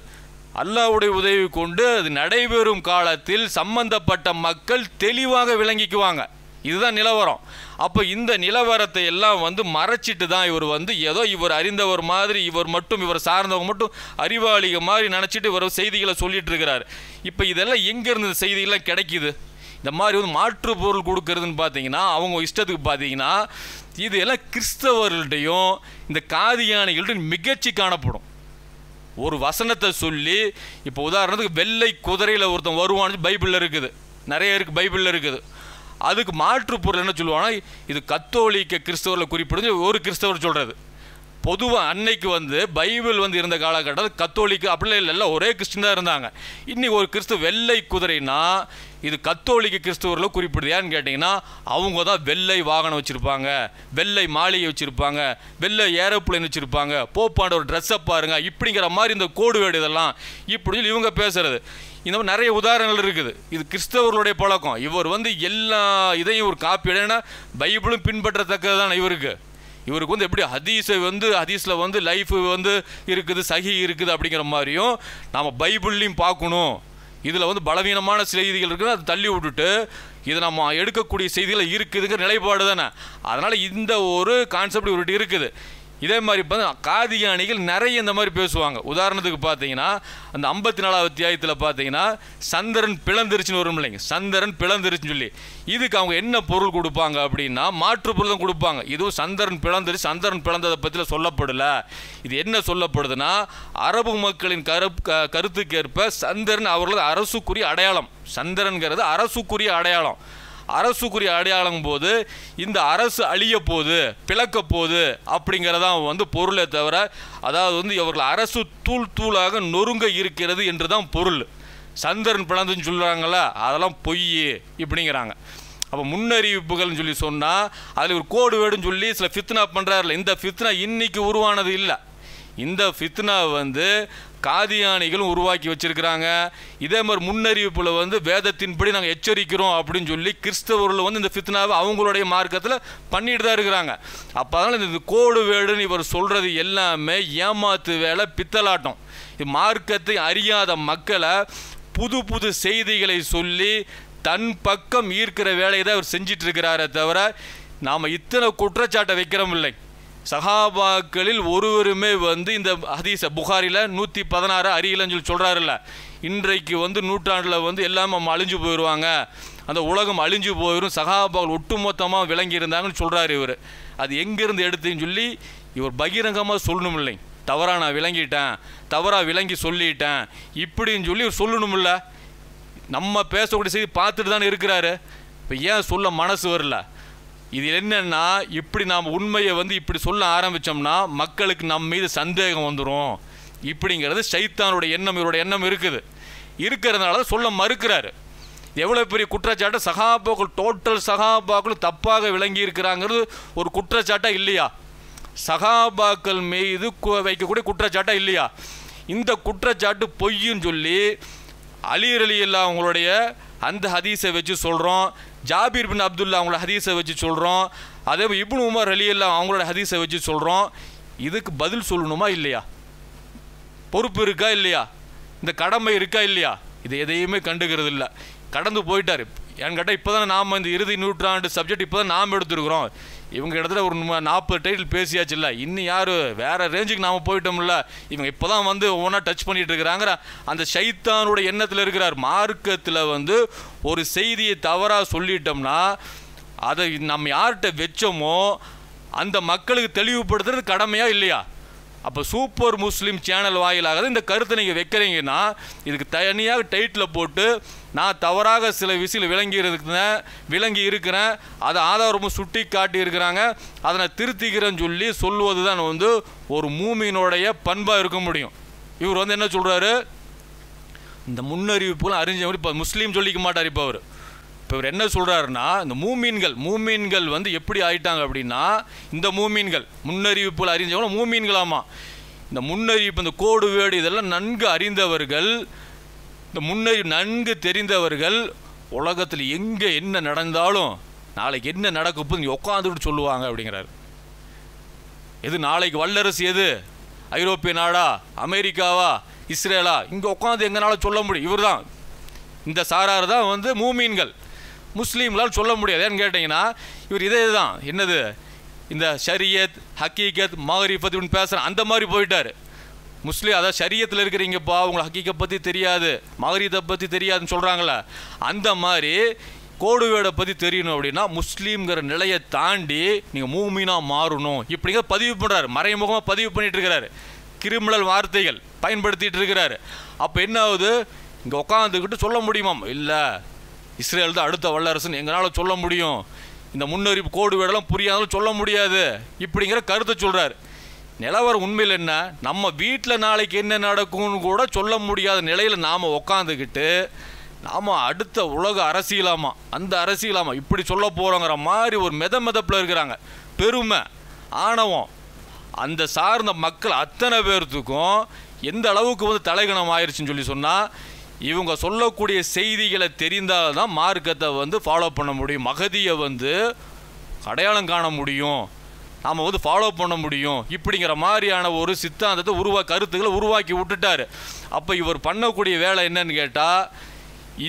அல்லாவுடைய உதவி கொண்டு அது நடைபெறும் காலத்தில் சம்பந்தப்பட்ட மக்கள் தெளிவாக விளங்கிக்குவாங்க இதுதான் நிலவரம் அப்போ இந்த நிலவரத்தை எல்லாம் வந்து மறைச்சிட்டு தான் இவர் வந்து ஏதோ இவர் அறிந்தவர் மாதிரி இவர் மட்டும் இவர் சார்ந்தவங்க மட்டும் அறிவாளிகள் மாதிரி நினச்சிட்டு இவர் செய்திகளை சொல்லிட்டு இருக்கிறார் இப்போ இதெல்லாம் எங்கேருந்து செய்திகள்லாம் கிடைக்கிது இந்த மாதிரி வந்து மாற்று பொருள் கொடுக்கறதுன்னு பார்த்தீங்கன்னா அவங்க இஷ்டத்துக்கு பார்த்தீங்கன்னா இது எல்லாம் கிறிஸ்தவர்கள்டையும் இந்த காதியானிகள்ட்டையும் மிகச்சி காணப்படும் ஒரு வசனத்தை சொல்லி இப்போ உதாரணத்துக்கு வெள்ளை குதிரையில் ஒருத்தன் வருவான்னு பைபிளில் இருக்குது நிறைய இருக்குது பைபிளில் இருக்குது அதுக்கு மாற்று பொருள் என்ன சொல்லுவாங்கன்னா இது கத்தோலிக்க கிறிஸ்தவரில் குறிப்பிடுது ஒரு கிறிஸ்தவர் சொல்கிறது பொதுவாக அன்னைக்கு வந்து பைபிள் வந்து இருந்த காலகட்டத்தில் கத்தோலிக்கு அப்படிலாம் எல்லாம் ஒரே கிறிஸ்டின் தான் இருந்தாங்க இன்றைக்கி ஒரு கிறிஸ்து வெள்ளை குதிரைனா இது கத்தோலிக்க கிறிஸ்துவரில் குறிப்பிடுது ஏன்னு கேட்டிங்கன்னா அவங்க தான் வெள்ளை வாகனம் வச்சுருப்பாங்க வெள்ளை மாளிகை வச்சுருப்பாங்க வெள்ளை ஏரோப்ளைன் வச்சுருப்பாங்க போப்பாண்ட ஒரு ட்ரெஸ்ஸை பாருங்கள் இப்படிங்கிற மாதிரி இந்த கோடு வேடு இதெல்லாம் இப்படி இவங்க பேசுகிறது இந்த மாதிரி நிறைய உதாரணங்கள் இருக்குது இது கிறிஸ்தவர்களுடைய பழக்கம் இவர் வந்து எல்லா இதையும் ஒரு காப்பி ஏன்னா பைபிளும் பின்பற்றத்தக்கது தானே இவருக்கு இவருக்கு வந்து எப்படி ஹதீஸை வந்து ஹதீஸில் வந்து லைஃப் வந்து இருக்குது சகி இருக்குது அப்படிங்கிற மாதிரியும் நாம் பைபிள்லையும் பார்க்கணும் இதில் வந்து பலவீனமான செய்திகள் இருக்குது அதை தள்ளி விட்டுட்டு இதை நம்ம எடுக்கக்கூடிய செய்திகளை இருக்குதுங்கிற நிலைப்பாடு தானே அதனால் இந்த ஒரு கான்செப்ட் இவர்கிட்ட இருக்குது இதே மாதிரி பார்த்தா காதிகானிகள் நிறைய இந்த மாதிரி பேசுவாங்க உதாரணத்துக்கு பார்த்தீங்கன்னா அந்த ஐம்பத்தி நாலாவது தியாயத்தில் பார்த்தீங்கன்னா சந்திரன் பிளந்துருச்சுன்னு வரும் இல்லைங்க சந்திரன் பிளந்துருச்சுன்னு சொல்லி இதுக்கு அவங்க என்ன பொருள் கொடுப்பாங்க அப்படின்னா மாற்று பொருள் கொடுப்பாங்க இதுவும் சந்திரன் பிளந்துருச்சு சந்திரன் பிளந்ததை பற்றியில் சொல்லப்படலை இது என்ன சொல்லப்படுதுன்னா அரபு மக்களின் கரு கருத்துக்கேற்ப சந்திரன் அவர்களது அரசுக்குரிய அடையாளம் சந்திரன்கிறது அரசுக்குரிய அடையாளம் அரசுக்குரிய அடையாளம் போது இந்த அரசு அழிய போது பிளக்க போது அப்படிங்கிறதான் வந்து பொருளே தவிர அதாவது வந்து இவர்கள் அரசு தூள் தூளாக நொறுங்க இருக்கிறது என்று தான் பொருள் சந்திரன் பிளந்துன்னு சொல்கிறாங்களா அதெல்லாம் பொய் இப்படிங்கிறாங்க அப்போ முன்னறிவிப்புகள்னு சொல்லி சொன்னால் அதில் ஒரு கோடு வேடுன்னு சொல்லி சில ஃபித்னா பண்ணுறாருல இந்த ஃபித்னா இன்றைக்கி உருவானது இல்லை இந்த ஃபித்னா வந்து காதியானிகளும் உருவாக்கி வச்சிருக்கிறாங்க இதே மாதிரி முன்னறிவிப்பில் வந்து வேதத்தின்படி நாங்கள் எச்சரிக்கிறோம் அப்படின்னு சொல்லி கிறிஸ்தவர்கள் வந்து இந்த ஃபித்னாவை அவங்களுடைய மார்க்கத்தில் பண்ணிட்டு தான் இருக்கிறாங்க அப்போ அதனால் இந்த கோடு வேடுன்னு இவர் சொல்கிறது எல்லாமே ஏமாத்து வேலை பித்தலாட்டம் இது மார்க்கத்தை அறியாத மக்களை புது புது செய்திகளை சொல்லி தன் பக்கம் ஈர்க்கிற வேலையை தான் அவர் செஞ்சிட்ருக்கிறாரே தவிர நாம் இத்தனை குற்றச்சாட்டை வைக்கிறோம் இல்லை சகாபாக்களில் ஒருவருமே வந்து இந்த ஹதீச புகாரில் நூற்றி பதினாறு அறியலன்னு சொல்லி சொல்கிறாருல்ல இன்றைக்கு வந்து நூற்றாண்டில் வந்து எல்லாமே அழிஞ்சு போயிடுவாங்க அந்த உலகம் அழிஞ்சு போயிடும் சகாபாக்கள் ஒட்டுமொத்தமாக விளங்கி இருந்தாங்கன்னு சொல்கிறார் இவர் அது எங்கேருந்து எடுத்துன்னு சொல்லி இவர் பகிரங்கமாக சொல்லணும் இல்லை தவறாக நான் விளங்கிட்டேன் தவறாக விளங்கி சொல்லிட்டேன் இப்படின்னு சொல்லி இவர் சொல்லணுமில்ல நம்ம பேசக்கூடிய செய்தி பார்த்துட்டு தானே இருக்கிறாரு இப்போ ஏன் சொல்ல மனசு வரல இது என்னன்னா இப்படி நாம் உண்மையை வந்து இப்படி சொல்ல ஆரம்பித்தோம்னா மக்களுக்கு நம் மீது சந்தேகம் வந்துடும் இப்படிங்கிறது சைத்தானுடைய எண்ணம் இவருடைய எண்ணம் இருக்குது இருக்கிறதுனால சொல்ல மறுக்கிறாரு எவ்வளோ பெரிய குற்றச்சாட்டை சகாபாக்கள் டோட்டல் சகாபாக்கள் தப்பாக விளங்கி இருக்கிறாங்கிறது ஒரு குற்றச்சாட்டாக இல்லையா சகாபாக்கள் மீது வைக்கக்கூடிய குற்றச்சாட்டாக இல்லையா இந்த குற்றச்சாட்டு பொய்யுன்னு சொல்லி அலிரலி அவங்களுடைய அந்த ஹதீஸை வச்சு சொல்கிறோம் ஜாபீர் பின் அப்துல்லா அவங்களோட ஹதீஸை வச்சு சொல்கிறோம் அதே போல் இப்னு உமர் அலி அல்லா அவங்களோட ஹதீஸை வச்சு சொல்கிறோம் இதுக்கு பதில் சொல்லணுமா இல்லையா பொறுப்பு இருக்கா இல்லையா இந்த கடமை இருக்கா இல்லையா இது எதையுமே கண்டுக்கிறது இல்லை கடந்து போயிட்டார் என்கிட்ட இப்போ தான் நாம் இந்த இறுதி நூற்றாண்டு சப்ஜெக்ட் இப்போ தான் நாம் எடுத்துருக்குறோம் இவங்க இடத்துல ஒரு நாற்பது டைட்டில் பேசியாச்சு இல்லை இன்னும் யார் வேறு ரேஞ்சுக்கு நாம் போயிட்டோம்ல இவங்க இப்போ தான் வந்து ஒவ்வொன்றா டச் பண்ணிகிட்டு இருக்கிறாங்கிற அந்த சைத்தானோட எண்ணத்தில் இருக்கிறார் மார்க்கத்தில் வந்து ஒரு செய்தியை தவறாக சொல்லிட்டோம்னா அதை நம்ம யார்கிட்ட வச்சோமோ அந்த மக்களுக்கு தெளிவுபடுத்துறது கடமையா இல்லையா அப்போ சூப்பர் முஸ்லீம் சேனல் வாயிலாக இந்த கருத்தை நீங்கள் வைக்கிறீங்கன்னா இதுக்கு தனியாக டைட்டில் போட்டு நான் தவறாக சில விசில் விளங்கி இருக்கிறேன் விளங்கி இருக்கிறேன் அதை ஆதாரமும் சுட்டி காட்டியிருக்கிறாங்க அதை நான் திருத்திக்கிறேன்னு சொல்லி சொல்லுவது தான் வந்து ஒரு மூமியினுடைய பண்பாக இருக்க முடியும் இவர் வந்து என்ன சொல்கிறாரு இந்த முன்னறிவிப்புலாம் அறிஞ்ச இப்போ முஸ்லீம் சொல்லிக்க மாட்டார் இப்போ அவர் இப்போ இவர் என்ன சொல்கிறாருன்னா இந்த மூமீன்கள் மூமீன்கள் வந்து எப்படி ஆயிட்டாங்க அப்படின்னா இந்த மூமீன்கள் முன்னறிவிப்புகள் அறிஞ்சவங்க மூமீன்களாமா இந்த முன்னறிவிப்பு இந்த கோடு வேடு இதெல்லாம் நன்கு அறிந்தவர்கள் இந்த முன்னறி நன்கு தெரிந்தவர்கள் உலகத்தில் எங்கே என்ன நடந்தாலும் நாளைக்கு என்ன நடக்குப்போ நீங்கள் உட்காந்துட்டு சொல்லுவாங்க அப்படிங்கிறாரு எது நாளைக்கு வல்லரசு எது ஐரோப்பிய நாடா அமெரிக்காவா இஸ்ரேலா இங்கே உட்காந்து எங்கனால சொல்ல முடியும் இவர் தான் இந்த சாரார் தான் வந்து மூமீன்கள் முஸ்லீம்களால் சொல்ல முடியாது ஏன்னு கேட்டிங்கன்னா இவர் இதே தான் என்னது இந்த ஷரியத் ஹக்கீகத் மஹரிஃபத் இப்படின்னு பேசுகிறேன் அந்த மாதிரி போயிட்டார் முஸ்லீம் அதாவது சரியத்தில் இருக்கிறீங்கப்பா உங்களுக்கு ஹக்கீக்கை பற்றி தெரியாது மகரீதை பற்றி தெரியாதுன்னு சொல்கிறாங்களே அந்த மாதிரி கோடுவேடை பற்றி தெரியணும் அப்படின்னா முஸ்லீம்ங்கிற நிலையை தாண்டி நீங்கள் மூமீனாக மாறணும் இப்படிங்க பதிவு பண்ணுறாரு மறைமுகமாக பதிவு பண்ணிகிட்டு இருக்கிறாரு கிரிமினல் வார்த்தைகள் பயன்படுத்திகிட்டு இருக்கிறாரு அப்போ என்ன ஆகுது இங்கே உட்காந்துக்கிட்டு சொல்ல முடியுமா இல்லை இஸ்ரேல் தான் அடுத்த வல்லரசுன்னு எங்களால் சொல்ல முடியும் இந்த முன்னறிவிப்பு கோடு வேடெல்லாம் புரியாதாலும் சொல்ல முடியாது இப்படிங்கிற கருத்தை சொல்கிறார் நிலவரம் உண்மையில் என்ன நம்ம வீட்டில் நாளைக்கு என்ன நடக்கும்னு கூட சொல்ல முடியாத நிலையில் நாம் உக்காந்துக்கிட்டு நாம் அடுத்த உலக அரசியலாமா அந்த அரசியலாமா இப்படி சொல்ல போகிறோங்கிற மாதிரி ஒரு மெத மெதப்பில் இருக்கிறாங்க பெருமை ஆணவம் அந்த சார்ந்த மக்கள் அத்தனை பேர்த்துக்கும் எந்த அளவுக்கு வந்து தலைகணம் ஆயிடுச்சுன்னு சொல்லி சொன்னால் இவங்க சொல்லக்கூடிய செய்திகளை தெரிந்தால் தான் மார்க்கத்தை வந்து ஃபாலோ பண்ண முடியும் மகதியை வந்து அடையாளம் காண முடியும் நாம் வந்து ஃபாலோ பண்ண முடியும் இப்படிங்கிற மாதிரியான ஒரு சித்தாந்தத்தை உருவா கருத்துக்களை உருவாக்கி விட்டுட்டார் அப்போ இவர் பண்ணக்கூடிய வேலை என்னன்னு கேட்டால்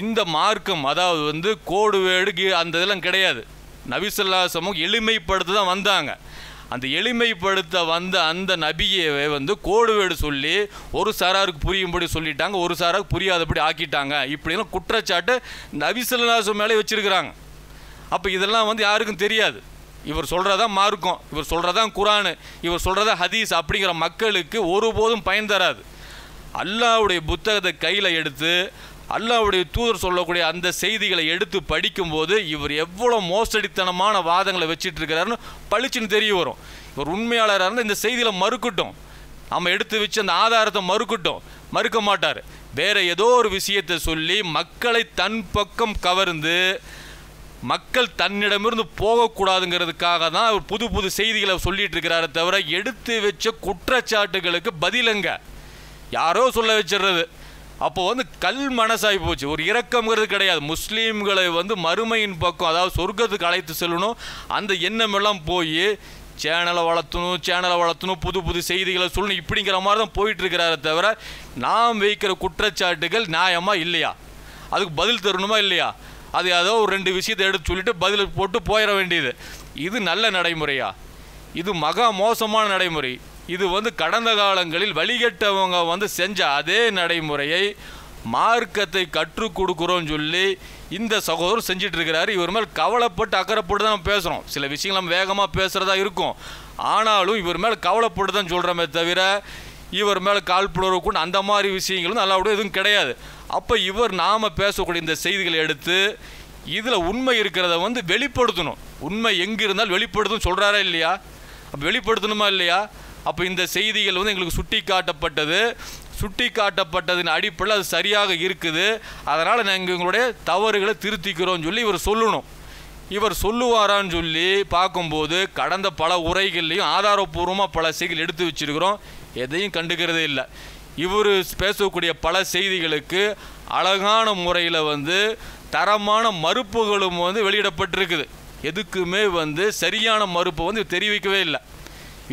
இந்த மார்க்கம் அதாவது வந்து கோடு வேடு அந்த இதெல்லாம் கிடையாது நவிசல்லாசமும் எளிமைப்படுத்த தான் வந்தாங்க அந்த எளிமைப்படுத்த வந்த அந்த நபியவை வந்து கோடுவேடு சொல்லி ஒரு சாராருக்கு புரியும்படி சொல்லிட்டாங்க ஒரு சாராருக்கு புரியாதபடி ஆக்கிட்டாங்க இப்படிலாம் குற்றச்சாட்டு நபிசல்லாசு மேலே வச்சுருக்கிறாங்க அப்போ இதெல்லாம் வந்து யாருக்கும் தெரியாது இவர் சொல்கிறதான் மார்க்கம் இவர் சொல்கிறதான் குரானு இவர் சொல்கிறதா ஹதீஸ் அப்படிங்கிற மக்களுக்கு ஒருபோதும் பயன் தராது அல்லாவுடைய புத்தகத்தை கையில் எடுத்து அல்லாவுடைய தூதர் சொல்லக்கூடிய அந்த செய்திகளை எடுத்து படிக்கும்போது இவர் எவ்வளோ மோசடித்தனமான வாதங்களை வச்சுட்டு இருக்கிறாருன்னு பளிச்சுன்னு தெரிய வரும் இவர் உண்மையாளராக இருந்தால் இந்த செய்தியில் மறுக்கட்டும் நம்ம எடுத்து வச்சு அந்த ஆதாரத்தை மறுக்கட்டும் மறுக்க மாட்டார் வேற ஏதோ ஒரு விஷயத்தை சொல்லி மக்களை தன் பக்கம் கவர்ந்து மக்கள் தன்னிடமிருந்து போகக்கூடாதுங்கிறதுக்காக தான் அவர் புது புது செய்திகளை சொல்லிட்டு இருக்கிறாரே தவிர எடுத்து வச்ச குற்றச்சாட்டுகளுக்கு பதிலுங்க யாரோ சொல்ல வச்சிடுறது அப்போது வந்து கல் மனசாகி போச்சு ஒரு இரக்கம்ங்கிறது கிடையாது முஸ்லீம்களை வந்து மறுமையின் பக்கம் அதாவது சொர்க்கத்துக்கு அழைத்து செல்லணும் அந்த எண்ணமெல்லாம் போய் சேனலை வளர்த்தணும் சேனலை வளர்த்தணும் புது புது செய்திகளை சொல்லணும் இப்படிங்கிற மாதிரி தான் போயிட்டுருக்கிறாரே தவிர நாம் வைக்கிற குற்றச்சாட்டுகள் நியாயமாக இல்லையா அதுக்கு பதில் தரணுமா இல்லையா அது ஏதோ ஒரு ரெண்டு விஷயத்தை எடுத்து சொல்லிட்டு பதில் போட்டு போயிட வேண்டியது இது நல்ல நடைமுறையா இது மகா மோசமான நடைமுறை இது வந்து கடந்த காலங்களில் வழிகட்டவங்க வந்து செஞ்ச அதே நடைமுறையை மார்க்கத்தை கற்றுக் கொடுக்குறோன்னு சொல்லி இந்த சகோதரர் செஞ்சிட்டு இருக்கிறாரு இவர் மேல் கவலைப்பட்டு அக்கறைப்பட்டு தான் நம்ம பேசுகிறோம் சில விஷயங்கள் நம்ம வேகமாக பேசுகிறதா இருக்கும் ஆனாலும் இவர் மேலே கவலைப்பட்டு தான் சொல்கிறோமே தவிர இவர் மேலே காழ்ப்புணர்வு கொண்டு அந்த மாதிரி விஷயங்களும் நல்லா கூட எதுவும் கிடையாது அப்போ இவர் நாம் பேசக்கூடிய இந்த செய்திகளை எடுத்து இதில் உண்மை இருக்கிறத வந்து வெளிப்படுத்தணும் உண்மை எங்கே இருந்தாலும் வெளிப்படுத்தணும் சொல்கிறாரா இல்லையா அப்போ வெளிப்படுத்தணுமா இல்லையா அப்போ இந்த செய்திகள் வந்து எங்களுக்கு சுட்டி காட்டப்பட்டது சுட்டி காட்டப்பட்டதின் அடிப்படையில் அது சரியாக இருக்குது அதனால் நாங்கள் எங்களுடைய தவறுகளை திருத்திக்கிறோம்னு சொல்லி இவர் சொல்லணும் இவர் சொல்லுவாரான்னு சொல்லி பார்க்கும்போது கடந்த பல உரைகள்லையும் ஆதாரபூர்வமாக பல செய்திகள் எடுத்து வச்சுருக்கிறோம் எதையும் கண்டுக்கிறதே இல்லை இவர் பேசக்கூடிய பல செய்திகளுக்கு அழகான முறையில் வந்து தரமான மறுப்புகளும் வந்து வெளியிடப்பட்டிருக்குது எதுக்குமே வந்து சரியான மறுப்பு வந்து தெரிவிக்கவே இல்லை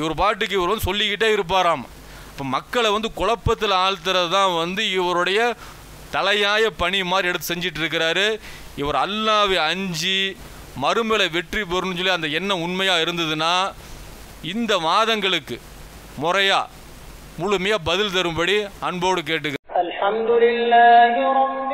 இவர் பாட்டுக்கு இவர் வந்து சொல்லிக்கிட்டே இருப்பாராம் இப்போ மக்களை வந்து குழப்பத்தில் ஆழ்த்துறது தான் வந்து இவருடைய தலையாய பணி மாதிரி எடுத்து செஞ்சிட்டு இருக்கிறாரு இவர் அல்லாவை அஞ்சு மறுமலை வெற்றி பெறும்னு சொல்லி அந்த எண்ணம் உண்மையாக இருந்ததுன்னா இந்த மாதங்களுக்கு முறையாக முழுமையாக பதில் தரும்படி அன்போடு கேட்டுக்கிறேன்